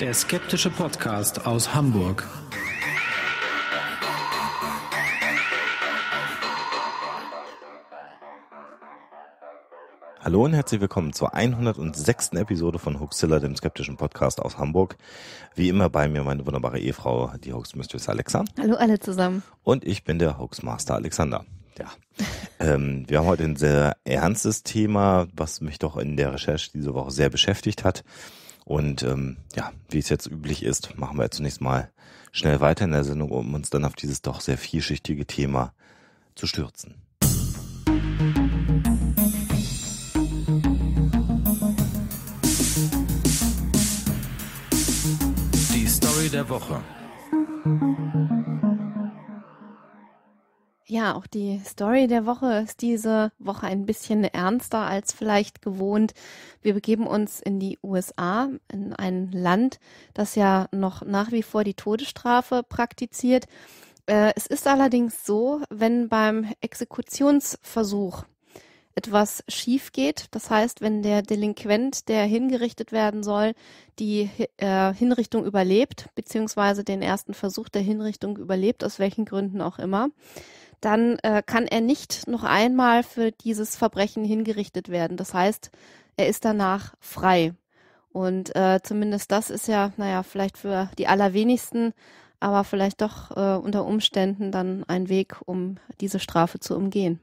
Der skeptische Podcast aus Hamburg. Hallo und herzlich willkommen zur 106. Episode von Hoaxilla, dem skeptischen Podcast aus Hamburg. Wie immer bei mir meine wunderbare Ehefrau, die Hoax Mistress Alexa. Hallo alle zusammen. Und ich bin der Hoaxmaster Alexander. Ja. ähm, wir haben heute ein sehr ernstes Thema, was mich doch in der Recherche diese Woche sehr beschäftigt hat. Und ähm, ja, wie es jetzt üblich ist, machen wir zunächst mal schnell weiter in der Sendung, um uns dann auf dieses doch sehr vielschichtige Thema zu stürzen. Die Story der Woche. Ja, auch die Story der Woche ist diese Woche ein bisschen ernster als vielleicht gewohnt. Wir begeben uns in die USA, in ein Land, das ja noch nach wie vor die Todesstrafe praktiziert. Äh, es ist allerdings so, wenn beim Exekutionsversuch etwas schief geht. Das heißt, wenn der Delinquent, der hingerichtet werden soll, die äh, Hinrichtung überlebt, beziehungsweise den ersten Versuch der Hinrichtung überlebt, aus welchen Gründen auch immer, dann äh, kann er nicht noch einmal für dieses Verbrechen hingerichtet werden. Das heißt, er ist danach frei. Und äh, zumindest das ist ja, naja, vielleicht für die allerwenigsten, aber vielleicht doch äh, unter Umständen dann ein Weg, um diese Strafe zu umgehen.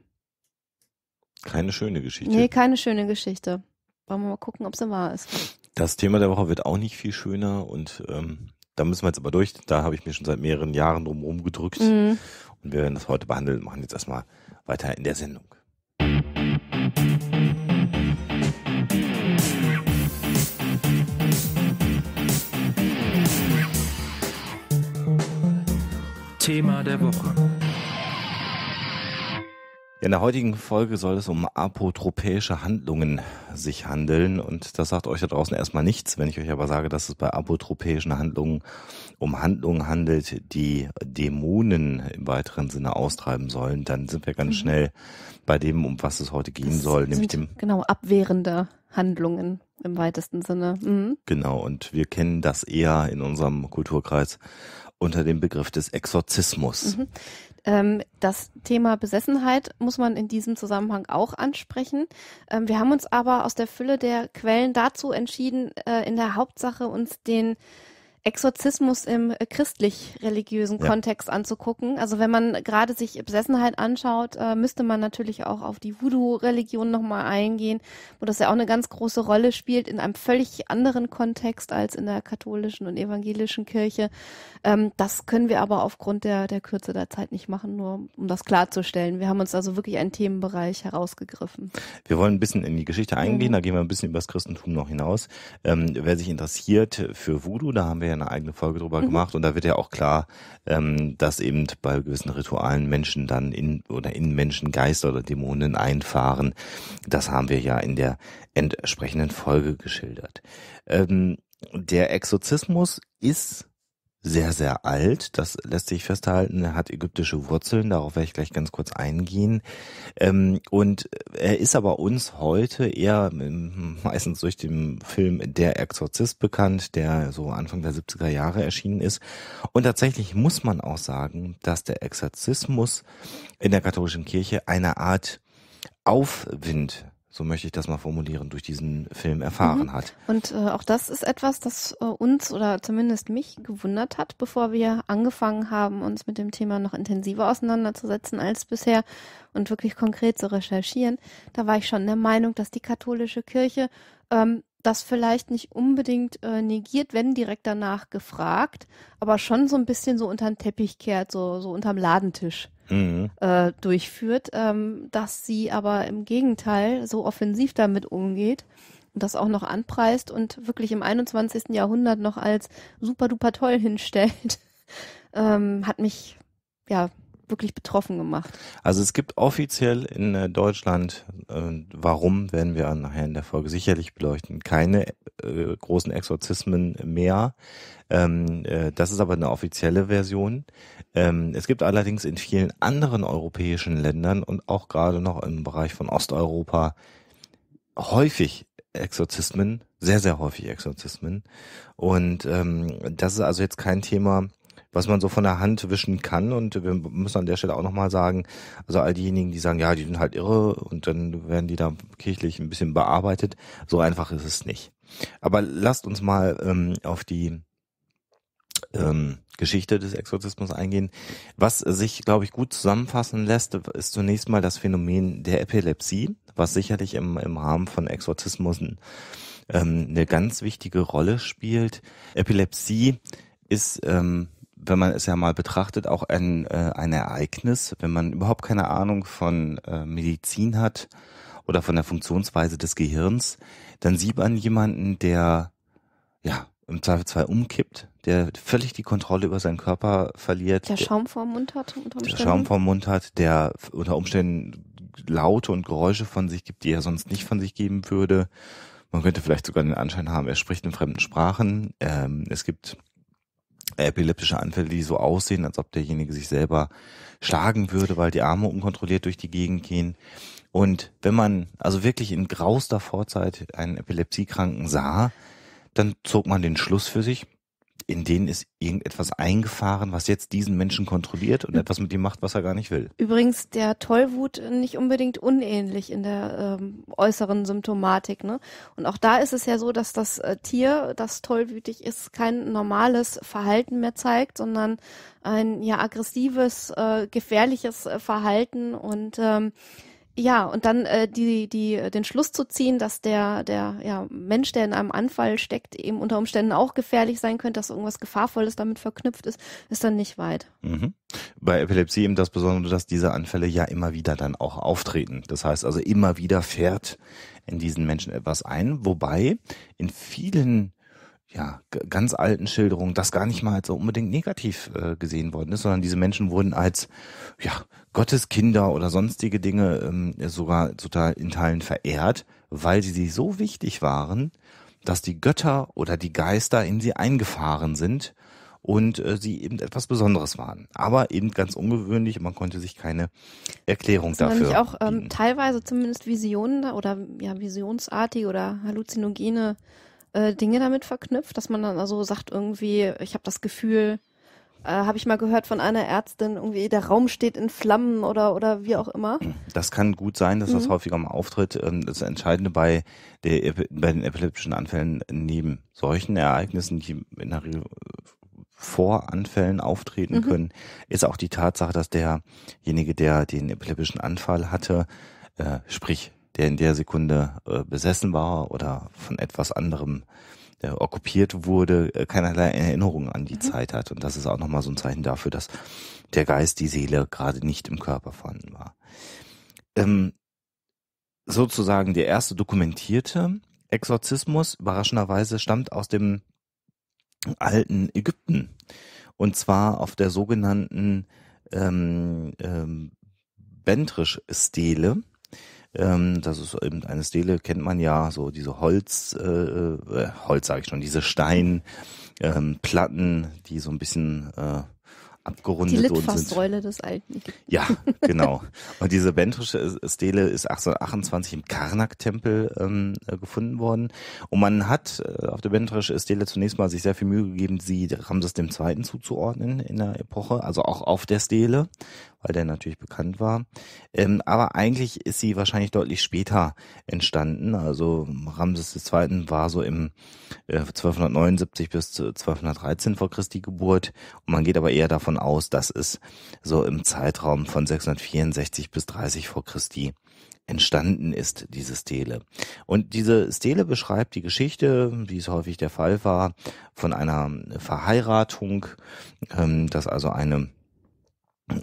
Keine schöne Geschichte. Nee, keine schöne Geschichte. Wollen wir mal gucken, ob sie wahr ist. Das Thema der Woche wird auch nicht viel schöner und ähm, da müssen wir jetzt aber durch. Da habe ich mir schon seit mehreren Jahren drum rumgedrückt. Mhm und wir werden das heute behandeln und machen jetzt erstmal weiter in der Sendung. Thema der Woche. In der heutigen Folge soll es um apotropäische Handlungen sich handeln und das sagt euch da draußen erstmal nichts, wenn ich euch aber sage, dass es bei apotropäischen Handlungen um Handlungen handelt, die Dämonen im weiteren Sinne austreiben sollen, dann sind wir ganz mhm. schnell bei dem, um was es heute gehen das soll, nämlich dem genau abwehrende Handlungen im weitesten Sinne. Mhm. Genau und wir kennen das eher in unserem Kulturkreis unter dem Begriff des Exorzismus. Mhm. Ähm, das Thema Besessenheit muss man in diesem Zusammenhang auch ansprechen. Ähm, wir haben uns aber aus der Fülle der Quellen dazu entschieden, äh, in der Hauptsache uns den Exorzismus im äh, christlich-religiösen ja. Kontext anzugucken. Also wenn man gerade sich Besessenheit anschaut, äh, müsste man natürlich auch auf die Voodoo-Religion nochmal eingehen, wo das ja auch eine ganz große Rolle spielt in einem völlig anderen Kontext als in der katholischen und evangelischen Kirche. Ähm, das können wir aber aufgrund der, der Kürze der Zeit nicht machen, nur um das klarzustellen. Wir haben uns also wirklich einen Themenbereich herausgegriffen. Wir wollen ein bisschen in die Geschichte eingehen, mhm. da gehen wir ein bisschen über das Christentum noch hinaus. Ähm, wer sich interessiert für Voodoo, da haben wir ja eine eigene Folge drüber mhm. gemacht und da wird ja auch klar, ähm, dass eben bei gewissen Ritualen Menschen dann in oder in Menschen Geister oder Dämonen einfahren. Das haben wir ja in der entsprechenden Folge geschildert. Ähm, der Exorzismus ist sehr, sehr alt. Das lässt sich festhalten. Er hat ägyptische Wurzeln, darauf werde ich gleich ganz kurz eingehen. Ähm, und er ist aber uns heute eher ähm, meistens durch den Film Der Exorzist bekannt, der so Anfang der 70er Jahre erschienen ist. Und tatsächlich muss man auch sagen, dass der Exorzismus in der katholischen Kirche eine Art Aufwind so möchte ich das mal formulieren, durch diesen Film erfahren mhm. hat. Und äh, auch das ist etwas, das äh, uns oder zumindest mich gewundert hat, bevor wir angefangen haben, uns mit dem Thema noch intensiver auseinanderzusetzen als bisher und wirklich konkret zu recherchieren. Da war ich schon der Meinung, dass die katholische Kirche ähm, das vielleicht nicht unbedingt äh, negiert, wenn direkt danach gefragt, aber schon so ein bisschen so unter den Teppich kehrt, so, so unterm Ladentisch mhm. äh, durchführt, ähm, dass sie aber im Gegenteil so offensiv damit umgeht und das auch noch anpreist und wirklich im 21. Jahrhundert noch als super duper toll hinstellt, ähm, hat mich ja wirklich betroffen gemacht. Also es gibt offiziell in äh, Deutschland, äh, warum werden wir nachher in der Folge sicherlich beleuchten, keine äh, großen Exorzismen mehr. Ähm, äh, das ist aber eine offizielle Version. Ähm, es gibt allerdings in vielen anderen europäischen Ländern und auch gerade noch im Bereich von Osteuropa häufig Exorzismen, sehr, sehr häufig Exorzismen. Und ähm, das ist also jetzt kein Thema, was man so von der Hand wischen kann. Und wir müssen an der Stelle auch nochmal sagen, also all diejenigen, die sagen, ja, die sind halt irre und dann werden die da kirchlich ein bisschen bearbeitet. So einfach ist es nicht. Aber lasst uns mal ähm, auf die ähm, Geschichte des Exorzismus eingehen. Was sich, glaube ich, gut zusammenfassen lässt, ist zunächst mal das Phänomen der Epilepsie, was sicherlich im, im Rahmen von Exorzismusen ähm, eine ganz wichtige Rolle spielt. Epilepsie ist ähm, wenn man es ja mal betrachtet, auch ein, äh, ein Ereignis, wenn man überhaupt keine Ahnung von äh, Medizin hat oder von der Funktionsweise des Gehirns, dann sieht man jemanden, der ja im Zweifel zwei umkippt, der völlig die Kontrolle über seinen Körper verliert. Der Schaum vorm Mund hat unter Umständen. Der Schaum vorm Mund hat, der unter Umständen Laute und Geräusche von sich gibt, die er sonst nicht von sich geben würde. Man könnte vielleicht sogar den Anschein haben, er spricht in fremden Sprachen. Ähm, es gibt epileptische Anfälle, die so aussehen, als ob derjenige sich selber schlagen würde, weil die Arme unkontrolliert durch die Gegend gehen. Und wenn man also wirklich in grauster Vorzeit einen Epilepsiekranken sah, dann zog man den Schluss für sich, in denen ist irgendetwas eingefahren, was jetzt diesen Menschen kontrolliert und etwas mit ihm macht, was er gar nicht will. Übrigens der Tollwut nicht unbedingt unähnlich in der ähm, äußeren Symptomatik. Ne? Und auch da ist es ja so, dass das äh, Tier, das tollwütig ist, kein normales Verhalten mehr zeigt, sondern ein ja aggressives, äh, gefährliches äh, Verhalten und ähm, ja, und dann äh, die, die, den Schluss zu ziehen, dass der, der ja, Mensch, der in einem Anfall steckt, eben unter Umständen auch gefährlich sein könnte, dass irgendwas Gefahrvolles damit verknüpft ist, ist dann nicht weit. Mhm. Bei Epilepsie eben das Besondere, dass diese Anfälle ja immer wieder dann auch auftreten. Das heißt also, immer wieder fährt in diesen Menschen etwas ein, wobei in vielen ja, ganz alten Schilderungen das gar nicht mal als so unbedingt negativ äh, gesehen worden ist, sondern diese Menschen wurden als ja, Gotteskinder oder sonstige Dinge ähm, sogar total in Teilen verehrt, weil sie so wichtig waren, dass die Götter oder die Geister in sie eingefahren sind und äh, sie eben etwas Besonderes waren. Aber eben ganz ungewöhnlich, man konnte sich keine Erklärung das dafür. Nicht auch ähm, teilweise zumindest Visionen oder ja, visionsartige oder halluzinogene äh, Dinge damit verknüpft, dass man dann also sagt irgendwie, ich habe das Gefühl, äh, habe ich mal gehört von einer Ärztin, irgendwie der Raum steht in Flammen oder, oder wie auch immer. Das kann gut sein, dass mhm. das häufiger mal auftritt. Ähm, das Entscheidende bei, der, bei den epileptischen Anfällen neben solchen Ereignissen, die in der Regel vor Anfällen auftreten mhm. können, ist auch die Tatsache, dass derjenige, der den epileptischen Anfall hatte, äh, sprich der in der Sekunde äh, besessen war oder von etwas anderem äh, okkupiert wurde, äh, keinerlei Erinnerung an die mhm. Zeit hat. Und das ist auch nochmal so ein Zeichen dafür, dass der Geist, die Seele gerade nicht im Körper vorhanden war. Ähm, sozusagen der erste dokumentierte Exorzismus, überraschenderweise, stammt aus dem alten Ägypten. Und zwar auf der sogenannten ähm, ähm, Bentrisch-Stele. Ähm, das ist eben eine Stele, kennt man ja, so diese Holz, äh, äh Holz sage ich schon, diese Steinplatten, ähm, die so ein bisschen äh, abgerundet die und sind. Die des alten Ja, genau. und diese bentrische äh, Stele ist 1828 im Karnak-Tempel ähm, äh, gefunden worden. Und man hat äh, auf der bentrische Stele zunächst mal sich sehr viel Mühe gegeben, sie Ramses II. zuzuordnen in der Epoche, also auch auf der Stele, weil der natürlich bekannt war. Ähm, aber eigentlich ist sie wahrscheinlich deutlich später entstanden. Also Ramses II. war so im äh, 1279 bis 1213 vor Christi Geburt. Und man geht aber eher davon aus, dass es so im Zeitraum von 664 bis 30 vor Christi entstanden ist, diese Stele. Und diese Stele beschreibt die Geschichte, wie es häufig der Fall war, von einer Verheiratung, ähm, dass also eine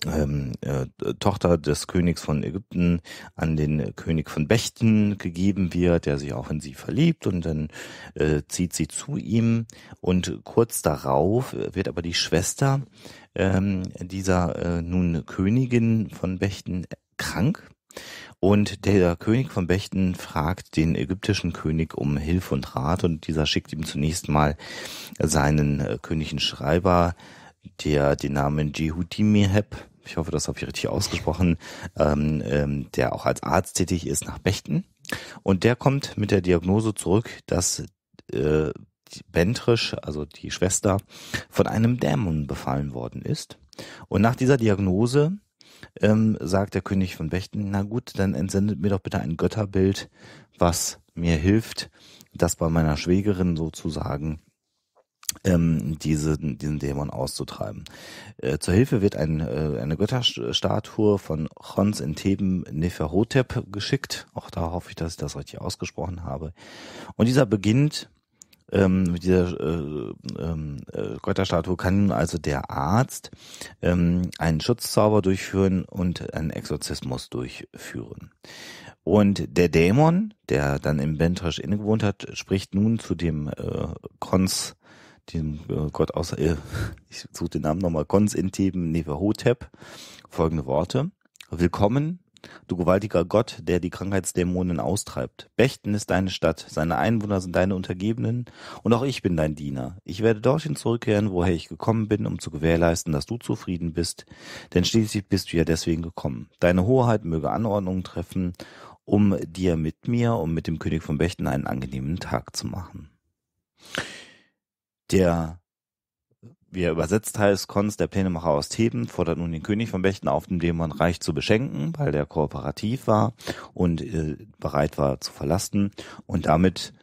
ähm, äh, Tochter des Königs von Ägypten an den König von Bechten gegeben wird, der sich auch in sie verliebt und dann äh, zieht sie zu ihm und kurz darauf wird aber die Schwester ähm, dieser äh, nun Königin von Bechten krank und der König von Bechten fragt den ägyptischen König um Hilfe und Rat und dieser schickt ihm zunächst mal seinen äh, königlichen Schreiber der den Namen Jehudi Meheb, ich hoffe, das habe ich richtig ausgesprochen, ähm, ähm, der auch als Arzt tätig ist nach Bechten. Und der kommt mit der Diagnose zurück, dass äh, Bentrisch, also die Schwester, von einem Dämon befallen worden ist. Und nach dieser Diagnose ähm, sagt der König von Bechten, na gut, dann entsendet mir doch bitte ein Götterbild, was mir hilft, das bei meiner Schwägerin sozusagen ähm, diese, diesen Dämon auszutreiben. Äh, zur Hilfe wird ein, äh, eine Götterstatue von Chons in Theben Neferhotep geschickt. Auch da hoffe ich, dass ich das richtig ausgesprochen habe. Und dieser beginnt ähm, mit dieser äh, ähm, äh, Götterstatue kann nun also der Arzt ähm, einen Schutzzauber durchführen und einen Exorzismus durchführen. Und der Dämon, der dann im Bentrisch innegewohnt hat, spricht nun zu dem äh, Kons den äh, Gott außer, äh, ich suche den Namen nochmal, Konsenteben Neferhotep, folgende Worte. Willkommen, du gewaltiger Gott, der die Krankheitsdämonen austreibt. Bechten ist deine Stadt, seine Einwohner sind deine Untergebenen und auch ich bin dein Diener. Ich werde dorthin zurückkehren, woher ich gekommen bin, um zu gewährleisten, dass du zufrieden bist, denn schließlich bist du ja deswegen gekommen. Deine Hoheit möge Anordnungen treffen, um dir mit mir und mit dem König von Bechten einen angenehmen Tag zu machen. Der, wie er übersetzt heißt, Konz, der Plänemacher aus Theben, fordert nun den König von Bechten auf, dem Dämon reich zu beschenken, weil der kooperativ war und äh, bereit war zu verlasten. Und damit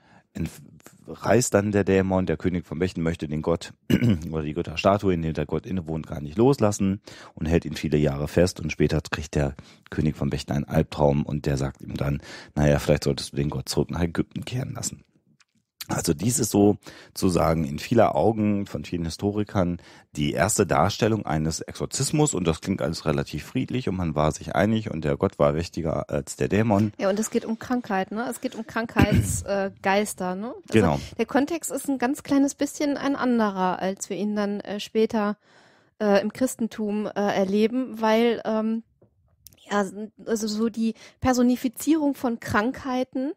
reißt dann der Dämon, der König von Bechten möchte den Gott oder die Götterstatue, in der der Gott innewohnt, gar nicht loslassen und hält ihn viele Jahre fest und später kriegt der König von Bechten einen Albtraum und der sagt ihm dann, naja, vielleicht solltest du den Gott zurück nach Ägypten kehren lassen. Also dies ist so zu sagen in vieler Augen von vielen Historikern die erste Darstellung eines Exorzismus und das klingt alles relativ friedlich und man war sich einig und der Gott war wichtiger als der Dämon. Ja, und es geht um Krankheit, ne? Es geht um Krankheitsgeister, äh, ne? Also genau. Der Kontext ist ein ganz kleines bisschen ein anderer, als wir ihn dann äh, später äh, im Christentum äh, erleben, weil ähm, ja, also so die Personifizierung von Krankheiten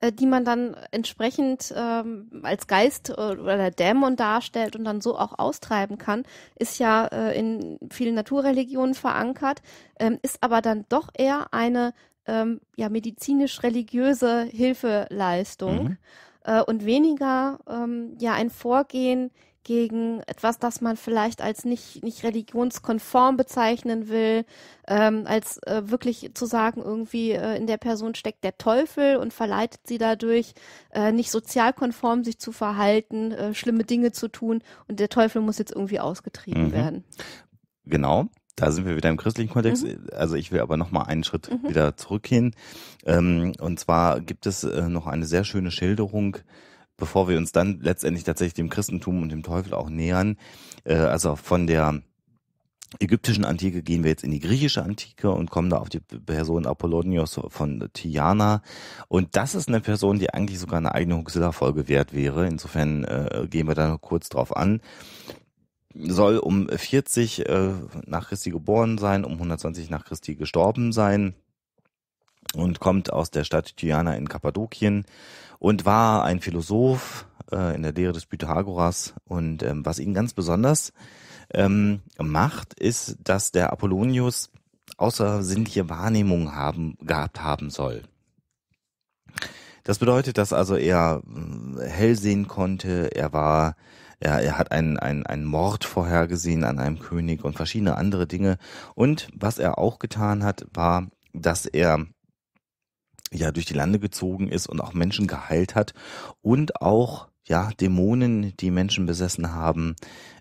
äh, die man dann entsprechend ähm, als Geist äh, oder Dämon darstellt und dann so auch austreiben kann, ist ja äh, in vielen Naturreligionen verankert, ähm, ist aber dann doch eher eine ähm, ja, medizinisch-religiöse Hilfeleistung mhm. äh, und weniger ähm, ja ein Vorgehen gegen etwas, das man vielleicht als nicht, nicht religionskonform bezeichnen will, ähm, als äh, wirklich zu sagen, irgendwie äh, in der Person steckt der Teufel und verleitet sie dadurch, äh, nicht sozialkonform sich zu verhalten, äh, schlimme Dinge zu tun und der Teufel muss jetzt irgendwie ausgetrieben mhm. werden. Genau. Da sind wir wieder im christlichen Kontext. Mhm. Also ich will aber noch mal einen Schritt mhm. wieder zurückgehen. Ähm, und zwar gibt es äh, noch eine sehr schöne Schilderung bevor wir uns dann letztendlich tatsächlich dem Christentum und dem Teufel auch nähern. Äh, also von der ägyptischen Antike gehen wir jetzt in die griechische Antike und kommen da auf die Person Apollonios von Tiana. Und das ist eine Person, die eigentlich sogar eine eigene Huxilla-Folge wert wäre. Insofern äh, gehen wir da noch kurz drauf an. Soll um 40 äh, nach Christi geboren sein, um 120 nach Christi gestorben sein und kommt aus der Stadt Tyana in Kappadokien und war ein Philosoph äh, in der Lehre des Pythagoras. Und ähm, was ihn ganz besonders ähm, macht, ist, dass der Apollonius außersinnliche Wahrnehmungen haben, gehabt haben soll. Das bedeutet, dass also er äh, hell sehen konnte, er war, er, er hat einen, einen, einen Mord vorhergesehen an einem König und verschiedene andere Dinge. Und was er auch getan hat, war, dass er ja durch die Lande gezogen ist und auch Menschen geheilt hat und auch ja Dämonen, die Menschen besessen haben,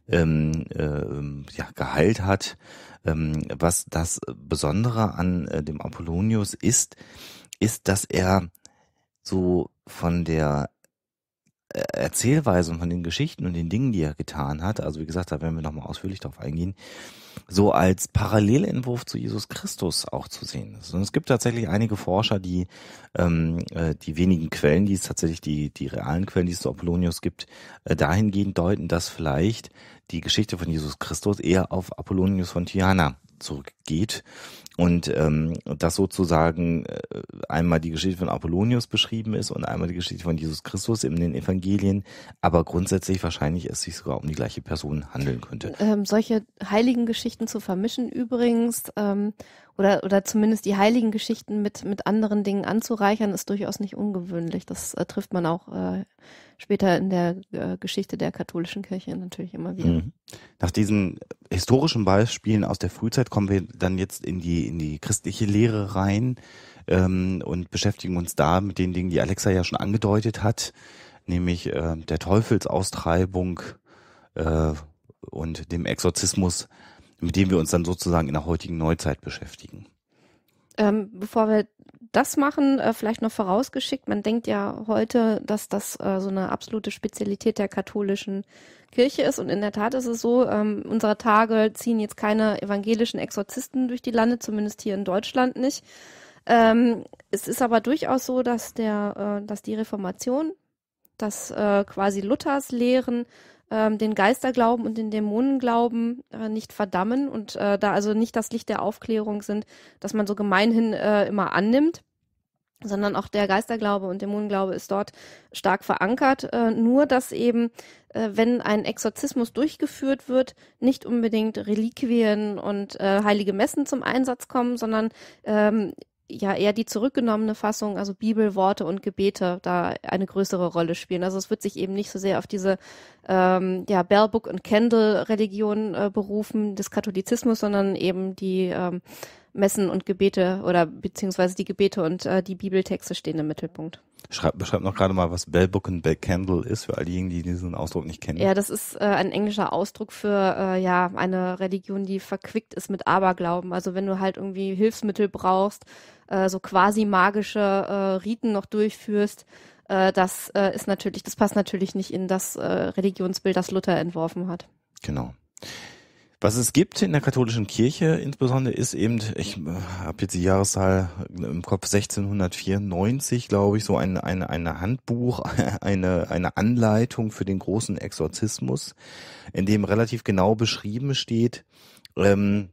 ähm, äh, ja geheilt hat. Ähm, was das Besondere an äh, dem Apollonius ist, ist, dass er so von der Erzählweise von den Geschichten und den Dingen, die er getan hat, also wie gesagt, da werden wir nochmal ausführlich drauf eingehen, so als Parallelentwurf zu Jesus Christus auch zu sehen ist. Und es gibt tatsächlich einige Forscher, die ähm, äh, die wenigen Quellen, die es tatsächlich, die, die realen Quellen, die es zu Apollonius gibt, äh, dahingehend deuten, dass vielleicht die Geschichte von Jesus Christus eher auf Apollonius von Tiana zurückgeht und ähm, dass sozusagen äh, einmal die Geschichte von Apollonius beschrieben ist und einmal die Geschichte von Jesus Christus in den Evangelien, aber grundsätzlich wahrscheinlich es sich sogar um die gleiche Person handeln könnte. Ähm, solche heiligen Geschichten zu vermischen übrigens ähm, oder, oder zumindest die heiligen Geschichten mit, mit anderen Dingen anzureichern, ist durchaus nicht ungewöhnlich. Das äh, trifft man auch äh, später in der äh, Geschichte der katholischen Kirche natürlich immer wieder. Mhm. Nach diesen historischen Beispielen aus der Frühzeit kommen wir dann jetzt in die, in die christliche Lehre rein ähm, und beschäftigen uns da mit den Dingen, die Alexa ja schon angedeutet hat, nämlich äh, der Teufelsaustreibung äh, und dem Exorzismus mit dem wir uns dann sozusagen in der heutigen Neuzeit beschäftigen. Ähm, bevor wir das machen, äh, vielleicht noch vorausgeschickt, man denkt ja heute, dass das äh, so eine absolute Spezialität der katholischen Kirche ist. Und in der Tat ist es so, ähm, unserer Tage ziehen jetzt keine evangelischen Exorzisten durch die Lande, zumindest hier in Deutschland nicht. Ähm, es ist aber durchaus so, dass der, äh, dass die Reformation, dass äh, quasi Luthers Lehren ähm, den Geisterglauben und den Dämonenglauben äh, nicht verdammen und äh, da also nicht das Licht der Aufklärung sind, das man so gemeinhin äh, immer annimmt sondern auch der Geisterglaube und Dämonenglaube ist dort stark verankert. Äh, nur dass eben, äh, wenn ein Exorzismus durchgeführt wird, nicht unbedingt Reliquien und äh, heilige Messen zum Einsatz kommen, sondern ähm, ja eher die zurückgenommene Fassung, also Bibel, Worte und Gebete, da eine größere Rolle spielen. Also es wird sich eben nicht so sehr auf diese ähm, ja, Bellbook- und Candle-Religion äh, berufen des Katholizismus, sondern eben die ähm, Messen und Gebete oder beziehungsweise die Gebete und äh, die Bibeltexte stehen im Mittelpunkt. Schreib, beschreib noch gerade mal, was Bell Book and Bell Candle ist für all diejenigen, die diesen Ausdruck nicht kennen. Ja, das ist äh, ein englischer Ausdruck für äh, ja eine Religion, die verquickt ist mit Aberglauben. Also wenn du halt irgendwie Hilfsmittel brauchst, äh, so quasi magische äh, Riten noch durchführst, äh, das äh, ist natürlich, das passt natürlich nicht in das äh, Religionsbild, das Luther entworfen hat. Genau. Was es gibt in der katholischen Kirche insbesondere ist eben, ich äh, habe jetzt die Jahreszahl im Kopf 1694, glaube ich, so ein, eine, eine Handbuch, eine, eine Anleitung für den großen Exorzismus, in dem relativ genau beschrieben steht, ähm,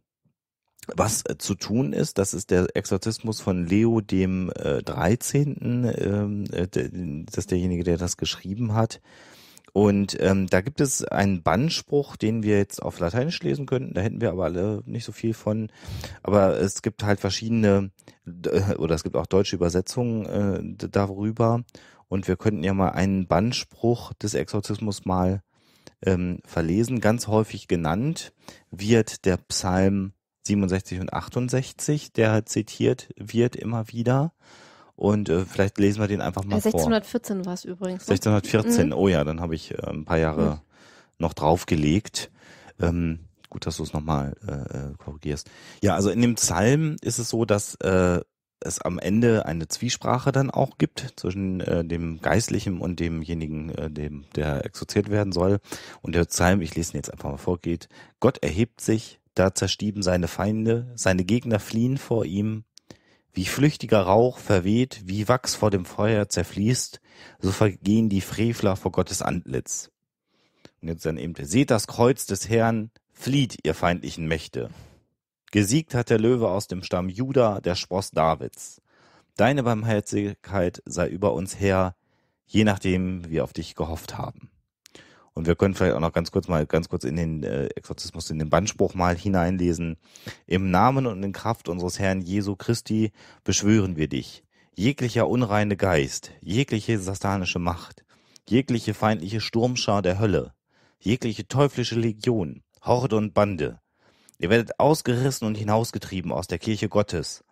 was äh, zu tun ist, das ist der Exorzismus von Leo dem äh, 13., ähm, äh, das ist derjenige, der das geschrieben hat, und ähm, da gibt es einen Bannspruch, den wir jetzt auf Lateinisch lesen könnten. Da hätten wir aber alle nicht so viel von. Aber es gibt halt verschiedene, oder es gibt auch deutsche Übersetzungen äh, darüber. Und wir könnten ja mal einen Bannspruch des Exorzismus mal ähm, verlesen. Ganz häufig genannt wird der Psalm 67 und 68, der halt zitiert wird immer wieder. Und äh, vielleicht lesen wir den einfach mal 1614 vor. 1614 war es übrigens. 1614, ne? mhm. oh ja, dann habe ich äh, ein paar Jahre mhm. noch draufgelegt. Ähm, gut, dass du es nochmal äh, äh, korrigierst. Ja, also in dem Psalm ist es so, dass äh, es am Ende eine Zwiesprache dann auch gibt zwischen äh, dem Geistlichen und demjenigen, äh, dem der exorziert werden soll. Und der Psalm, ich lese ihn jetzt einfach mal vor, geht: Gott erhebt sich, da zerstieben seine Feinde, seine Gegner fliehen vor ihm. Wie flüchtiger Rauch verweht, wie Wachs vor dem Feuer zerfließt, so vergehen die Frevler vor Gottes Antlitz. Und jetzt dann eben, seht das Kreuz des Herrn, flieht ihr feindlichen Mächte. Gesiegt hat der Löwe aus dem Stamm Juda, der Spross Davids. Deine Barmherzigkeit sei über uns her, je nachdem wir auf dich gehofft haben. Und wir können vielleicht auch noch ganz kurz mal ganz kurz in den äh, Exorzismus, in den Bandspruch mal hineinlesen. Im Namen und in Kraft unseres Herrn Jesu Christi beschwören wir dich. Jeglicher unreine Geist, jegliche satanische Macht, jegliche feindliche Sturmschar der Hölle, jegliche teuflische Legion, Horde und Bande. Ihr werdet ausgerissen und hinausgetrieben aus der Kirche Gottes,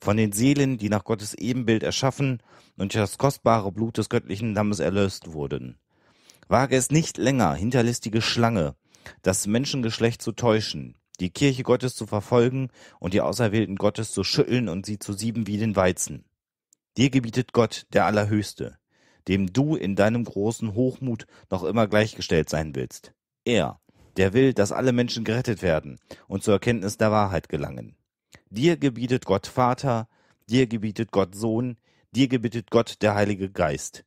von den Seelen, die nach Gottes Ebenbild erschaffen und durch das kostbare Blut des göttlichen Lammes erlöst wurden. Wage es nicht länger, hinterlistige Schlange, das Menschengeschlecht zu täuschen, die Kirche Gottes zu verfolgen und die Auserwählten Gottes zu schütteln und sie zu sieben wie den Weizen. Dir gebietet Gott, der Allerhöchste, dem du in deinem großen Hochmut noch immer gleichgestellt sein willst. Er, der will, dass alle Menschen gerettet werden und zur Erkenntnis der Wahrheit gelangen. Dir gebietet Gott Vater, dir gebietet Gott Sohn, dir gebietet Gott der Heilige Geist,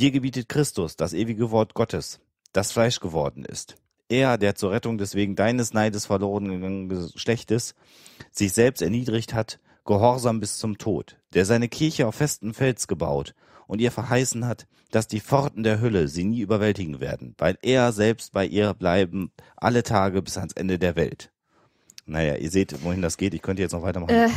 Dir gebietet Christus, das ewige Wort Gottes, das Fleisch geworden ist. Er, der zur Rettung des wegen deines Neides verlorenen Geschlechtes sich selbst erniedrigt hat, gehorsam bis zum Tod, der seine Kirche auf festem Fels gebaut und ihr verheißen hat, dass die Pforten der Hülle sie nie überwältigen werden, weil er selbst bei ihr bleiben alle Tage bis ans Ende der Welt. Naja, ihr seht, wohin das geht. Ich könnte jetzt noch weitermachen. Äh,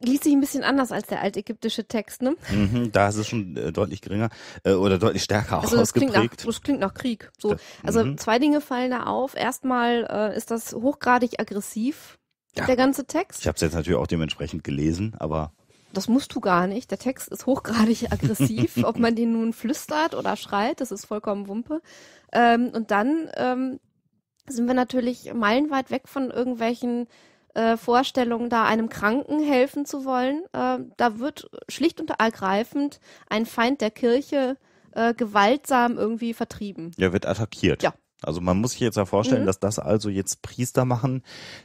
liest sich ein bisschen anders als der altägyptische Text, ne? Mhm, da ist es schon äh, deutlich geringer äh, oder deutlich stärker auch also das ausgeprägt. Klingt nach, das klingt nach Krieg. So. Das, also mhm. zwei Dinge fallen da auf. Erstmal äh, ist das hochgradig aggressiv, ja. der ganze Text. Ich habe es jetzt natürlich auch dementsprechend gelesen, aber das musst du gar nicht. Der Text ist hochgradig aggressiv. Ob man den nun flüstert oder schreit, das ist vollkommen Wumpe. Ähm, und dann ähm, sind wir natürlich meilenweit weg von irgendwelchen äh, Vorstellung, da einem Kranken helfen zu wollen. Äh, da wird schlicht und ergreifend ein Feind der Kirche äh, gewaltsam irgendwie vertrieben. Ja, wird attackiert. Ja. Also man muss sich jetzt ja vorstellen, mhm. dass das also jetzt Priester machen,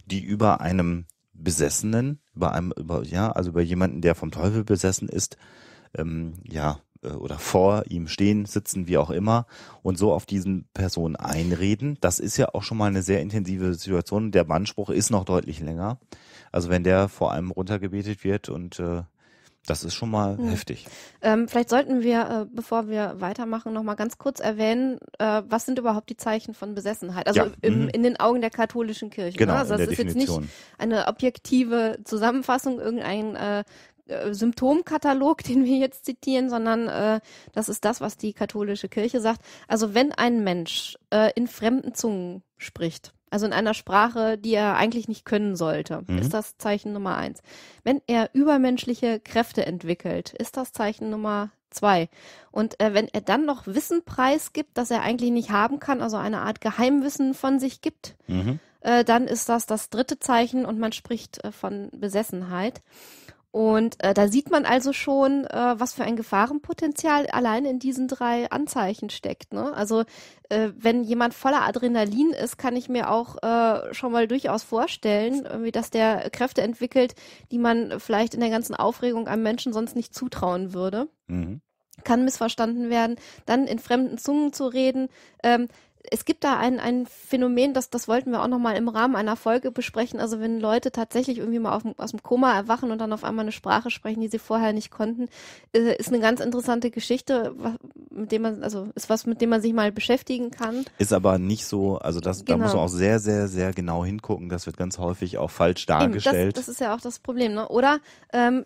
die über einem Besessenen, über einem, über, ja, also über jemanden, der vom Teufel besessen ist, ähm, ja, äh, oder vor ihm stehen, sitzen, wie auch immer, und so auf diesen Personen einreden. Das ist ja auch schon mal eine sehr intensive Situation. Der Bannspruch ist noch deutlich länger. Also wenn der vor allem runtergebetet wird und äh, das ist schon mal hm. heftig. Ähm, vielleicht sollten wir, äh, bevor wir weitermachen, noch mal ganz kurz erwähnen, äh, was sind überhaupt die Zeichen von Besessenheit? Also ja. im, mhm. in den Augen der katholischen Kirche. Genau, ne? Also das ist Definition. jetzt nicht eine objektive Zusammenfassung, irgendein äh, äh, Symptomkatalog, den wir jetzt zitieren, sondern äh, das ist das, was die katholische Kirche sagt. Also wenn ein Mensch äh, in fremden Zungen spricht, also in einer Sprache, die er eigentlich nicht können sollte, mhm. ist das Zeichen Nummer eins. Wenn er übermenschliche Kräfte entwickelt, ist das Zeichen Nummer zwei. Und äh, wenn er dann noch Wissen preisgibt, das er eigentlich nicht haben kann, also eine Art Geheimwissen von sich gibt, mhm. äh, dann ist das das dritte Zeichen und man spricht äh, von Besessenheit. Und äh, da sieht man also schon, äh, was für ein Gefahrenpotenzial allein in diesen drei Anzeichen steckt. Ne? Also äh, wenn jemand voller Adrenalin ist, kann ich mir auch äh, schon mal durchaus vorstellen, äh, dass der Kräfte entwickelt, die man vielleicht in der ganzen Aufregung einem Menschen sonst nicht zutrauen würde. Mhm. Kann missverstanden werden, dann in fremden Zungen zu reden. Ähm, es gibt da ein, ein Phänomen, das, das wollten wir auch nochmal im Rahmen einer Folge besprechen. Also wenn Leute tatsächlich irgendwie mal auf, aus dem Koma erwachen und dann auf einmal eine Sprache sprechen, die sie vorher nicht konnten, äh, ist eine ganz interessante Geschichte, mit dem man, also ist was, mit dem man sich mal beschäftigen kann. Ist aber nicht so, also das, genau. da muss genau. man auch sehr, sehr, sehr genau hingucken. Das wird ganz häufig auch falsch dargestellt. Eben, das, das, ist ja auch das Problem, ne? Oder ähm,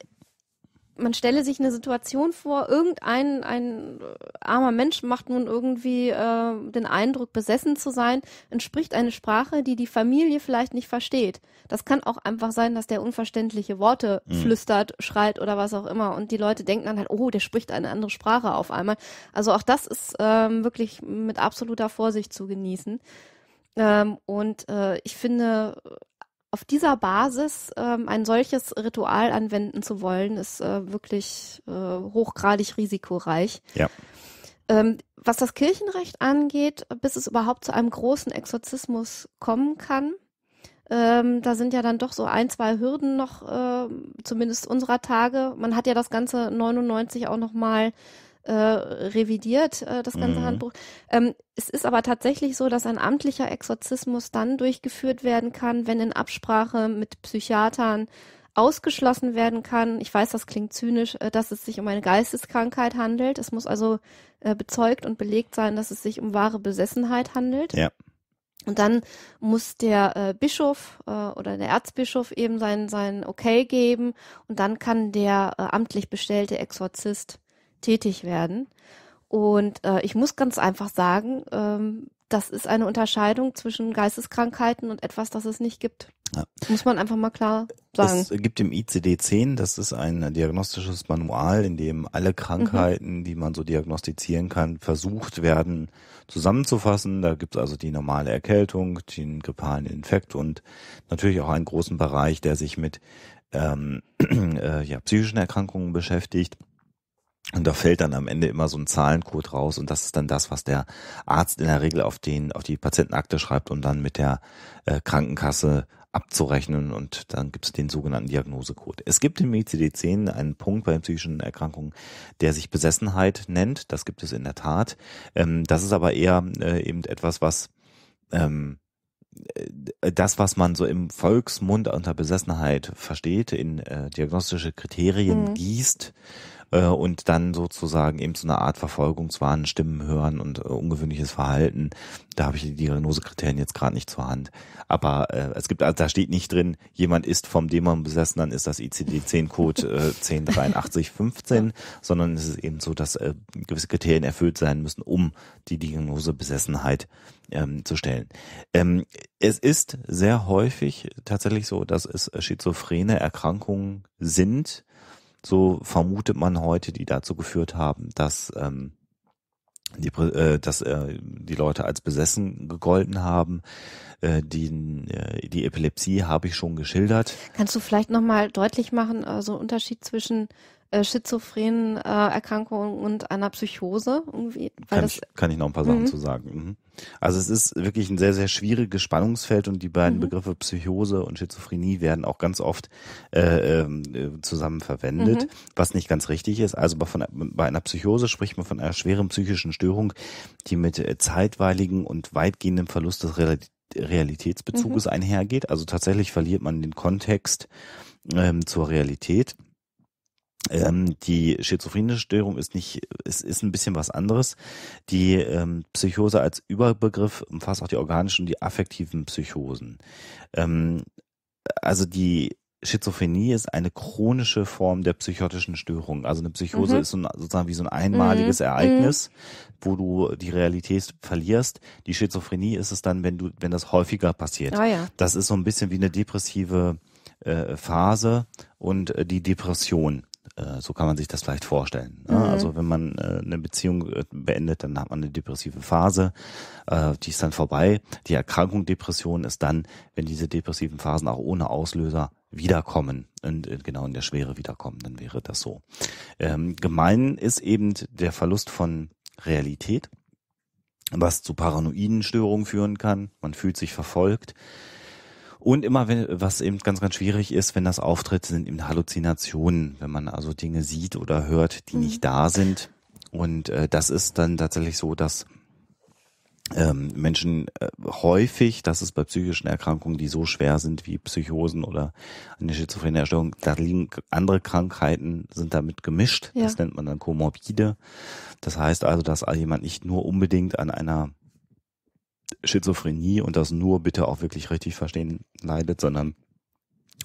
man stelle sich eine Situation vor, irgendein ein äh, armer Mensch macht nun irgendwie äh, den Eindruck, besessen zu sein, entspricht eine Sprache, die die Familie vielleicht nicht versteht. Das kann auch einfach sein, dass der unverständliche Worte mhm. flüstert, schreit oder was auch immer. Und die Leute denken dann halt, oh, der spricht eine andere Sprache auf einmal. Also auch das ist ähm, wirklich mit absoluter Vorsicht zu genießen. Ähm, und äh, ich finde auf dieser Basis ähm, ein solches Ritual anwenden zu wollen, ist äh, wirklich äh, hochgradig risikoreich. Ja. Ähm, was das Kirchenrecht angeht, bis es überhaupt zu einem großen Exorzismus kommen kann, ähm, da sind ja dann doch so ein, zwei Hürden noch, äh, zumindest unserer Tage. Man hat ja das ganze 99 auch noch mal äh, revidiert, äh, das ganze mhm. Handbuch. Ähm, es ist aber tatsächlich so, dass ein amtlicher Exorzismus dann durchgeführt werden kann, wenn in Absprache mit Psychiatern ausgeschlossen werden kann. Ich weiß, das klingt zynisch, äh, dass es sich um eine Geisteskrankheit handelt. Es muss also äh, bezeugt und belegt sein, dass es sich um wahre Besessenheit handelt. Ja. Und dann muss der äh, Bischof oder der Erzbischof eben sein, sein Okay geben und dann kann der amtlich bestellte Exorzist tätig werden. Und äh, ich muss ganz einfach sagen, ähm, das ist eine Unterscheidung zwischen Geisteskrankheiten und etwas, das es nicht gibt. Ja. Muss man einfach mal klar sagen. Es gibt im ICD-10, das ist ein äh, diagnostisches Manual, in dem alle Krankheiten, mhm. die man so diagnostizieren kann, versucht werden zusammenzufassen. Da gibt es also die normale Erkältung, den grippalen Infekt und natürlich auch einen großen Bereich, der sich mit ähm, äh, ja, psychischen Erkrankungen beschäftigt. Und da fällt dann am Ende immer so ein Zahlencode raus und das ist dann das, was der Arzt in der Regel auf den, auf die Patientenakte schreibt, um dann mit der äh, Krankenkasse abzurechnen und dann gibt es den sogenannten Diagnosecode. Es gibt im ICD-10 e einen Punkt bei den psychischen Erkrankungen, der sich Besessenheit nennt. Das gibt es in der Tat. Ähm, das ist aber eher äh, eben etwas, was ähm, äh, das, was man so im Volksmund unter Besessenheit versteht, in äh, diagnostische Kriterien mhm. gießt, äh, und dann sozusagen eben so eine Art Verfolgungswahn, Stimmen hören und äh, ungewöhnliches Verhalten. Da habe ich die Diagnosekriterien jetzt gerade nicht zur Hand. Aber äh, es gibt, also da steht nicht drin, jemand ist vom Dämon besessen, dann ist das ICD-10-Code äh, 108315, sondern es ist eben so, dass äh, gewisse Kriterien erfüllt sein müssen, um die Diagnosebesessenheit ähm, zu stellen. Ähm, es ist sehr häufig tatsächlich so, dass es äh, schizophrene Erkrankungen sind, so vermutet man heute, die dazu geführt haben, dass ähm, die, äh, dass äh, die Leute als besessen gegolten haben. Äh, die, äh, die Epilepsie habe ich schon geschildert. Kannst du vielleicht nochmal deutlich machen, also Unterschied zwischen äh, schizophrenen äh, Erkrankungen und einer Psychose irgendwie? Weil kann, das, ich, kann ich noch ein paar Sachen mhm. zu sagen. Mhm. Also es ist wirklich ein sehr, sehr schwieriges Spannungsfeld und die beiden mhm. Begriffe Psychose und Schizophrenie werden auch ganz oft äh, ähm, äh, zusammen verwendet, mhm. was nicht ganz richtig ist. Also bei, von, bei einer Psychose spricht man von einer schweren psychischen Störung, die mit äh, zeitweiligen und weitgehendem Verlust des Realitätsbezuges mhm. einhergeht. Also tatsächlich verliert man den Kontext ähm, zur Realität. Ähm, die schizophrenische Störung ist nicht, es ist, ist ein bisschen was anderes. Die ähm, Psychose als Überbegriff umfasst auch die organischen und die affektiven Psychosen. Ähm, also die Schizophrenie ist eine chronische Form der psychotischen Störung. Also eine Psychose mhm. ist so ein, sozusagen wie so ein einmaliges mhm. Ereignis, mhm. wo du die Realität verlierst. Die Schizophrenie ist es dann, wenn du, wenn das häufiger passiert. Oh ja. Das ist so ein bisschen wie eine depressive äh, Phase und äh, die Depression. Äh, so kann man sich das vielleicht vorstellen. Ne? Mhm. Also wenn man äh, eine Beziehung äh, beendet, dann hat man eine depressive Phase, die ist dann vorbei. Die Erkrankung Depression ist dann, wenn diese depressiven Phasen auch ohne Auslöser wiederkommen und genau in der Schwere wiederkommen, dann wäre das so. Ähm, gemein ist eben der Verlust von Realität, was zu paranoiden Störungen führen kann. Man fühlt sich verfolgt und immer, wenn, was eben ganz, ganz schwierig ist, wenn das auftritt, sind eben Halluzinationen, wenn man also Dinge sieht oder hört, die mhm. nicht da sind. Und äh, das ist dann tatsächlich so, dass ähm, Menschen äh, häufig, das ist bei psychischen Erkrankungen, die so schwer sind wie Psychosen oder eine schizophrene Erstörung, da liegen andere Krankheiten, sind damit gemischt. Ja. Das nennt man dann Komorbide. Das heißt also, dass jemand nicht nur unbedingt an einer Schizophrenie und das nur bitte auch wirklich richtig verstehen leidet, sondern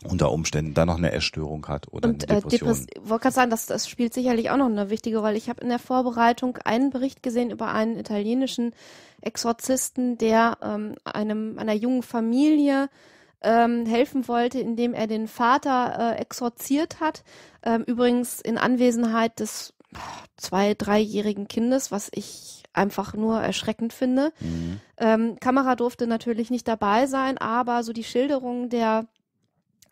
unter Umständen dann noch eine Essstörung hat oder und, eine äh, Depression. Äh, Depres wollte gerade sagen, das, das spielt sicherlich auch noch eine wichtige Rolle. Ich habe in der Vorbereitung einen Bericht gesehen über einen italienischen Exorzisten, der ähm, einem einer jungen Familie ähm, helfen wollte, indem er den Vater äh, exorziert hat. Ähm, übrigens in Anwesenheit des ah, zwei, dreijährigen Kindes, was ich einfach nur erschreckend finde. Mhm. Ähm, Kamera durfte natürlich nicht dabei sein, aber so die Schilderungen der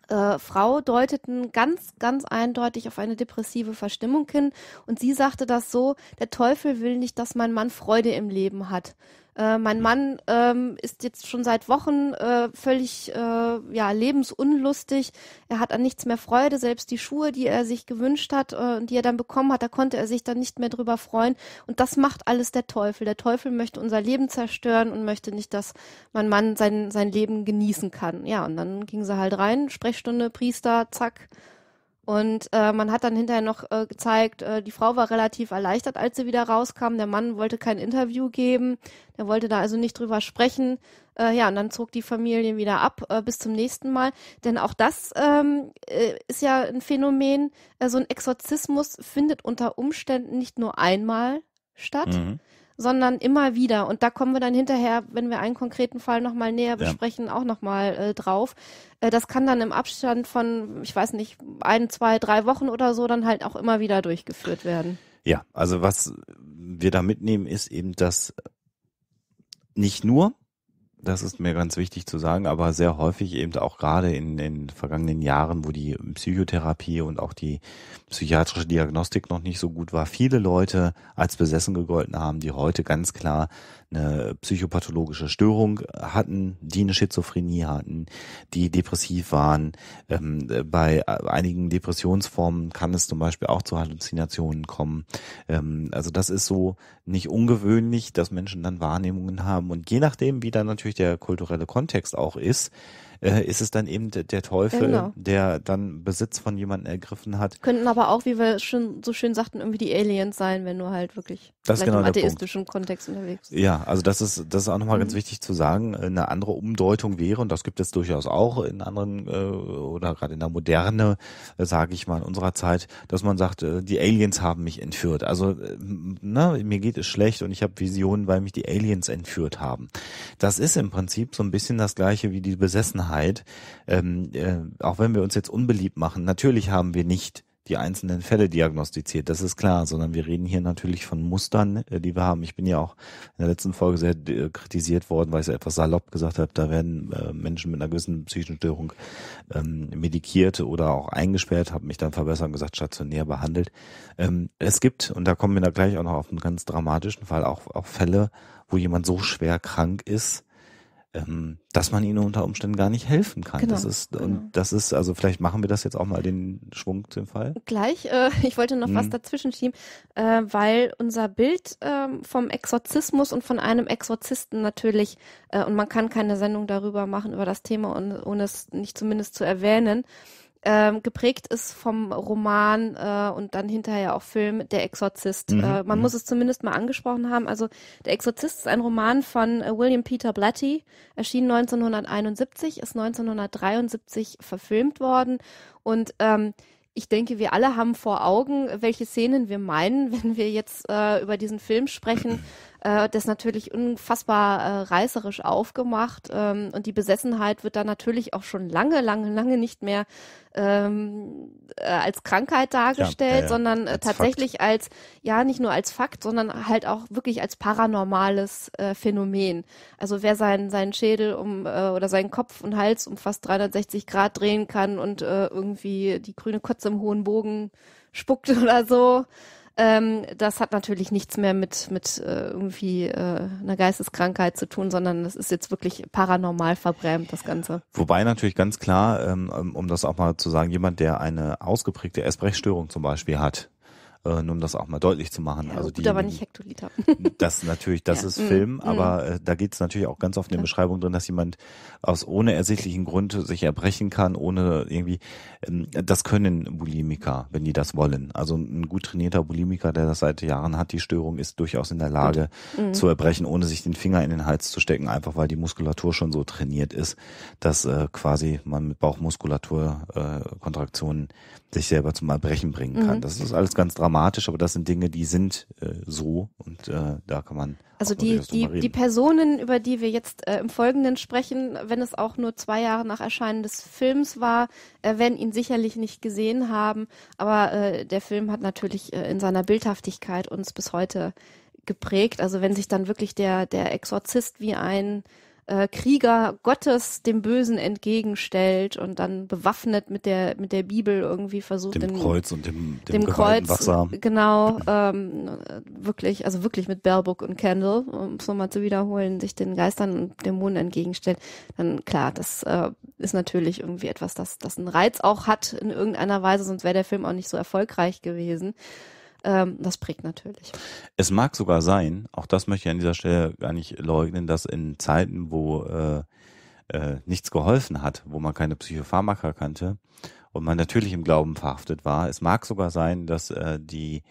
äh, Frau deuteten ganz, ganz eindeutig auf eine depressive Verstimmung hin. Und sie sagte das so, der Teufel will nicht, dass mein Mann Freude im Leben hat. Äh, mein Mann ähm, ist jetzt schon seit Wochen äh, völlig äh, ja, lebensunlustig. Er hat an nichts mehr Freude. Selbst die Schuhe, die er sich gewünscht hat äh, und die er dann bekommen hat, da konnte er sich dann nicht mehr drüber freuen. Und das macht alles der Teufel. Der Teufel möchte unser Leben zerstören und möchte nicht, dass mein Mann sein, sein Leben genießen kann. Ja, und dann ging sie halt rein, Sprechstunde, Priester, zack, und äh, man hat dann hinterher noch äh, gezeigt, äh, die Frau war relativ erleichtert, als sie wieder rauskam. Der Mann wollte kein Interview geben, der wollte da also nicht drüber sprechen. Äh, ja, und dann zog die Familie wieder ab äh, bis zum nächsten Mal. Denn auch das ähm, äh, ist ja ein Phänomen. Äh, so ein Exorzismus findet unter Umständen nicht nur einmal statt. Mhm sondern immer wieder. Und da kommen wir dann hinterher, wenn wir einen konkreten Fall nochmal näher besprechen, ja. auch nochmal äh, drauf. Äh, das kann dann im Abstand von, ich weiß nicht, ein, zwei, drei Wochen oder so dann halt auch immer wieder durchgeführt werden. Ja, also was wir da mitnehmen, ist eben, dass nicht nur, das ist mir ganz wichtig zu sagen, aber sehr häufig eben auch gerade in den vergangenen Jahren, wo die Psychotherapie und auch die psychiatrische Diagnostik noch nicht so gut war, viele Leute als besessen gegolten haben, die heute ganz klar eine psychopathologische Störung hatten, die eine Schizophrenie hatten, die depressiv waren. Ähm, bei einigen Depressionsformen kann es zum Beispiel auch zu Halluzinationen kommen. Ähm, also das ist so nicht ungewöhnlich, dass Menschen dann Wahrnehmungen haben und je nachdem, wie dann natürlich natürlich der kulturelle Kontext auch ist, äh, ist es dann eben der Teufel, genau. der dann Besitz von jemandem ergriffen hat. Könnten aber auch, wie wir schon so schön sagten, irgendwie die Aliens sein, wenn du halt wirklich das genau im atheistischen Punkt. Kontext unterwegs bist. Ja, also das ist, das ist auch nochmal mhm. ganz wichtig zu sagen. Äh, eine andere Umdeutung wäre, und das gibt es durchaus auch in anderen äh, oder gerade in der Moderne, äh, sage ich mal, in unserer Zeit, dass man sagt, äh, die Aliens haben mich entführt. Also, äh, na, ne, mir geht es schlecht und ich habe Visionen, weil mich die Aliens entführt haben. Das ist im Prinzip so ein bisschen das gleiche wie die Besessenheit Einzelheit, ähm, äh, auch wenn wir uns jetzt unbeliebt machen, natürlich haben wir nicht die einzelnen Fälle diagnostiziert, das ist klar, sondern wir reden hier natürlich von Mustern, äh, die wir haben. Ich bin ja auch in der letzten Folge sehr äh, kritisiert worden, weil ich es etwas salopp gesagt habe, da werden äh, Menschen mit einer gewissen psychischen Störung ähm, medikiert oder auch eingesperrt, habe mich dann verbessert und gesagt, stationär behandelt. Ähm, es gibt, und da kommen wir da gleich auch noch auf einen ganz dramatischen Fall, auch, auch Fälle, wo jemand so schwer krank ist, ähm, dass man ihnen unter Umständen gar nicht helfen kann. Genau, das ist genau. und das ist also vielleicht machen wir das jetzt auch mal den Schwung zum Fall. Gleich, äh, ich wollte noch hm. was mhm. dazwischen schieben, äh, weil unser Bild äh, vom Exorzismus und von einem Exorzisten natürlich äh, und man kann keine Sendung darüber machen über das Thema ohne es nicht zumindest zu erwähnen ähm, geprägt ist vom Roman äh, und dann hinterher auch Film Der Exorzist. Mhm. Äh, man mhm. muss es zumindest mal angesprochen haben. Also Der Exorzist ist ein Roman von äh, William Peter Blatty, erschien 1971, ist 1973 verfilmt worden und ähm, ich denke, wir alle haben vor Augen, welche Szenen wir meinen, wenn wir jetzt äh, über diesen Film sprechen äh, das natürlich unfassbar äh, reißerisch aufgemacht ähm, und die Besessenheit wird da natürlich auch schon lange, lange, lange nicht mehr ähm, äh, als Krankheit dargestellt, ja, ja, sondern äh, als tatsächlich Fakt. als, ja, nicht nur als Fakt, sondern halt auch wirklich als paranormales äh, Phänomen. Also wer seinen, seinen Schädel um äh, oder seinen Kopf und Hals um fast 360 Grad drehen kann und äh, irgendwie die grüne Kotze im hohen Bogen spuckt oder so, ähm, das hat natürlich nichts mehr mit, mit äh, irgendwie äh, einer Geisteskrankheit zu tun, sondern das ist jetzt wirklich paranormal verbrämt, das Ganze. Wobei natürlich ganz klar, ähm, um das auch mal zu sagen, jemand, der eine ausgeprägte Essbrechstörung zum Beispiel hat, äh, nur um das auch mal deutlich zu machen. Ja, also gut, die, aber nicht Hektoliter. Das natürlich, das ja. ist Film, mm, aber mhm. äh, da geht es natürlich auch ganz oft in der Beschreibung drin, dass jemand aus ohne ersichtlichen Grund sich erbrechen kann, ohne irgendwie, ähm, das können Bulimiker, wenn die das wollen. Also ein gut trainierter Bulimiker, der das seit Jahren hat, die Störung, ist durchaus in der Lage mm. zu erbrechen, ohne sich den Finger in den Hals zu stecken, einfach weil die Muskulatur schon so trainiert ist, dass äh, quasi man mit Bauchmuskulatur äh, Kontraktionen sich selber zum Erbrechen bringen kann. Mhm. Das ist alles ganz dramatisch, aber das sind Dinge, die sind äh, so und äh, da kann man. Also die, die, die Personen, über die wir jetzt äh, im Folgenden sprechen, wenn es auch nur zwei Jahre nach Erscheinen des Films war, äh, werden ihn sicherlich nicht gesehen haben, aber äh, der Film hat natürlich äh, in seiner Bildhaftigkeit uns bis heute geprägt. Also wenn sich dann wirklich der, der Exorzist wie ein äh, Krieger Gottes dem Bösen entgegenstellt und dann bewaffnet mit der mit der Bibel irgendwie versucht dem den, Kreuz und dem dem, dem Kreuz Wasser. genau ähm, wirklich also wirklich mit Baerbock und Candle um es nochmal zu wiederholen sich den Geistern und Dämonen entgegenstellt dann klar das äh, ist natürlich irgendwie etwas das das einen Reiz auch hat in irgendeiner Weise sonst wäre der Film auch nicht so erfolgreich gewesen ähm, das prägt natürlich. Es mag sogar sein, auch das möchte ich an dieser Stelle gar nicht leugnen, dass in Zeiten, wo äh, äh, nichts geholfen hat, wo man keine Psychopharmaka kannte und man natürlich im Glauben verhaftet war, es mag sogar sein, dass äh, die